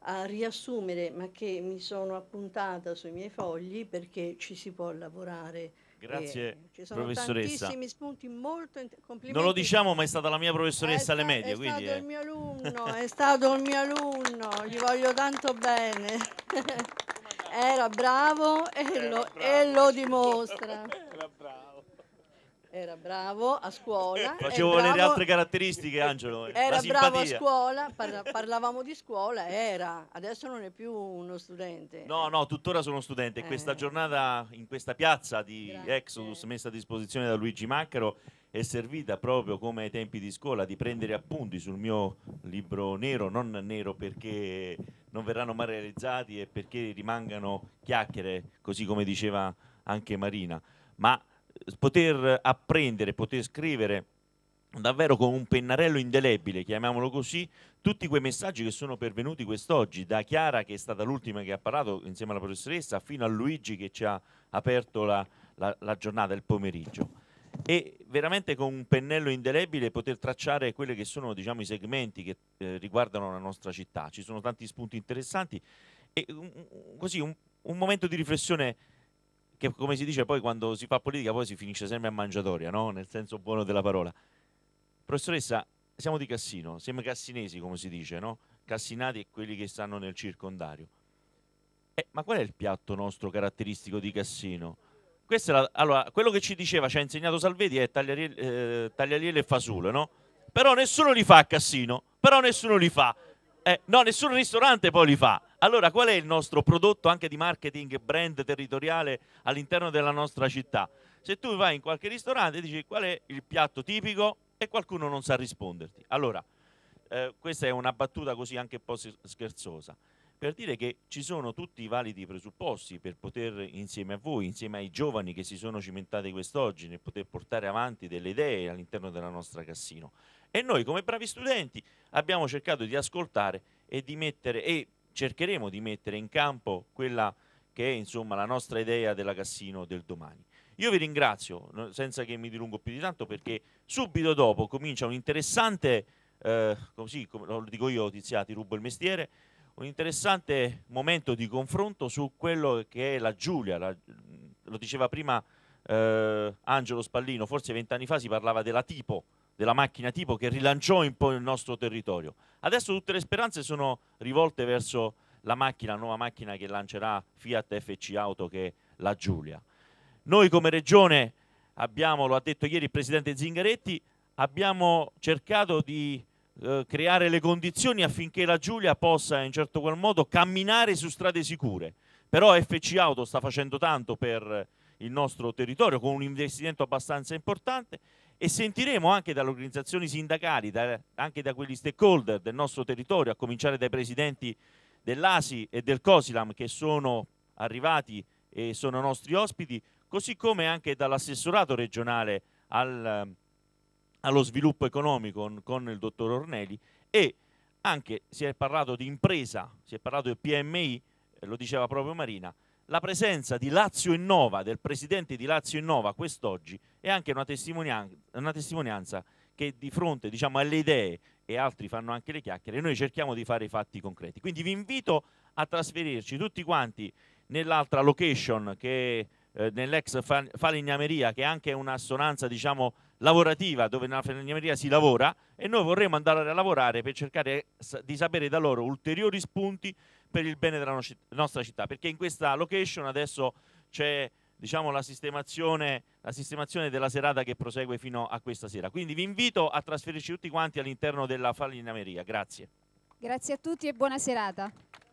a riassumere, ma che mi sono appuntata sui miei fogli perché ci si può lavorare. Grazie, eh, ci sono professoressa. Tantissimi spunti, molto complimenti. Non lo diciamo, ma è stata la mia professoressa alle medie. È quindi stato eh. il mio alunno, è stato il mio alunno, gli voglio tanto bene. Era bravo e, Era lo, bravo. e lo eh. dimostra. Era bravo a scuola. Eh, facevo bravo, vedere altre caratteristiche, Angelo. Eh, era bravo a scuola, parla, parlavamo di scuola, era. Adesso non è più uno studente. No, no, tuttora sono studente. Eh. Questa giornata in questa piazza di Grazie. Exodus messa a disposizione da Luigi Macchero è servita proprio come ai tempi di scuola di prendere appunti sul mio libro nero, non nero perché non verranno mai realizzati e perché rimangano chiacchiere, così come diceva anche Marina, ma poter apprendere, poter scrivere davvero con un pennarello indelebile, chiamiamolo così, tutti quei messaggi che sono pervenuti quest'oggi, da Chiara che è stata l'ultima che ha parlato insieme alla professoressa, fino a Luigi che ci ha aperto la, la, la giornata, il pomeriggio. E veramente con un pennello indelebile poter tracciare quelli che sono diciamo, i segmenti che eh, riguardano la nostra città. Ci sono tanti spunti interessanti e un, così un, un momento di riflessione che come si dice poi quando si fa politica poi si finisce sempre a mangiatoria, no? nel senso buono della parola. Professoressa, siamo di Cassino, siamo cassinesi come si dice, no? cassinati e quelli che stanno nel circondario. Eh, ma qual è il piatto nostro caratteristico di Cassino? La, allora, quello che ci diceva, ci ha insegnato Salvedi, è eh, tagliariele, eh, e fasule, no? Però nessuno li fa a Cassino, però nessuno li fa. Eh, no, nessun ristorante poi li fa. Allora, qual è il nostro prodotto anche di marketing brand territoriale all'interno della nostra città? Se tu vai in qualche ristorante e dici qual è il piatto tipico e qualcuno non sa risponderti. Allora, eh, questa è una battuta così anche un po' scherzosa, per dire che ci sono tutti i validi presupposti per poter insieme a voi, insieme ai giovani che si sono cimentati quest'oggi, nel poter portare avanti delle idee all'interno della nostra Cassino. E noi come bravi studenti abbiamo cercato di ascoltare e di mettere e cercheremo di mettere in campo quella che è insomma la nostra idea della Cassino del domani. Io vi ringrazio, senza che mi dilungo più di tanto, perché subito dopo comincia un interessante, eh, così come lo dico io, Tiziati, rubo il mestiere, un interessante momento di confronto su quello che è la Giulia, la, lo diceva prima eh, Angelo Spallino, forse vent'anni fa si parlava della tipo, della macchina tipo che rilanciò un po' il nostro territorio. Adesso tutte le speranze sono rivolte verso la macchina, la nuova macchina che lancerà Fiat FC Auto che è la Giulia. Noi come regione abbiamo, lo ha detto ieri il presidente Zingaretti, abbiamo cercato di eh, creare le condizioni affinché la Giulia possa in certo qual modo camminare su strade sicure. Però FC Auto sta facendo tanto per il nostro territorio con un investimento abbastanza importante e sentiremo anche dalle organizzazioni sindacali, da, anche da quegli stakeholder del nostro territorio, a cominciare dai presidenti dell'ASI e del COSILAM che sono arrivati e sono nostri ospiti, così come anche dall'assessorato regionale al, allo sviluppo economico con il dottor Ornelli e anche si è parlato di impresa, si è parlato di PMI, eh, lo diceva proprio Marina, la presenza di Lazio Innova, del presidente di Lazio Innova quest'oggi, è anche una testimonianza, una testimonianza che di fronte diciamo, alle idee e altri fanno anche le chiacchiere, noi cerchiamo di fare i fatti concreti. Quindi vi invito a trasferirci tutti quanti nell'altra location che è eh, nell'ex falegnameria che è anche un'assonanza diciamo lavorativa dove nella falegnameria si lavora e noi vorremmo andare a lavorare per cercare di sapere da loro ulteriori spunti per il bene della nostra città, perché in questa location adesso c'è diciamo, la, sistemazione, la sistemazione della serata che prosegue fino a questa sera. Quindi vi invito a trasferirci tutti quanti all'interno della Fallinameria. Grazie. Grazie a tutti e buona serata.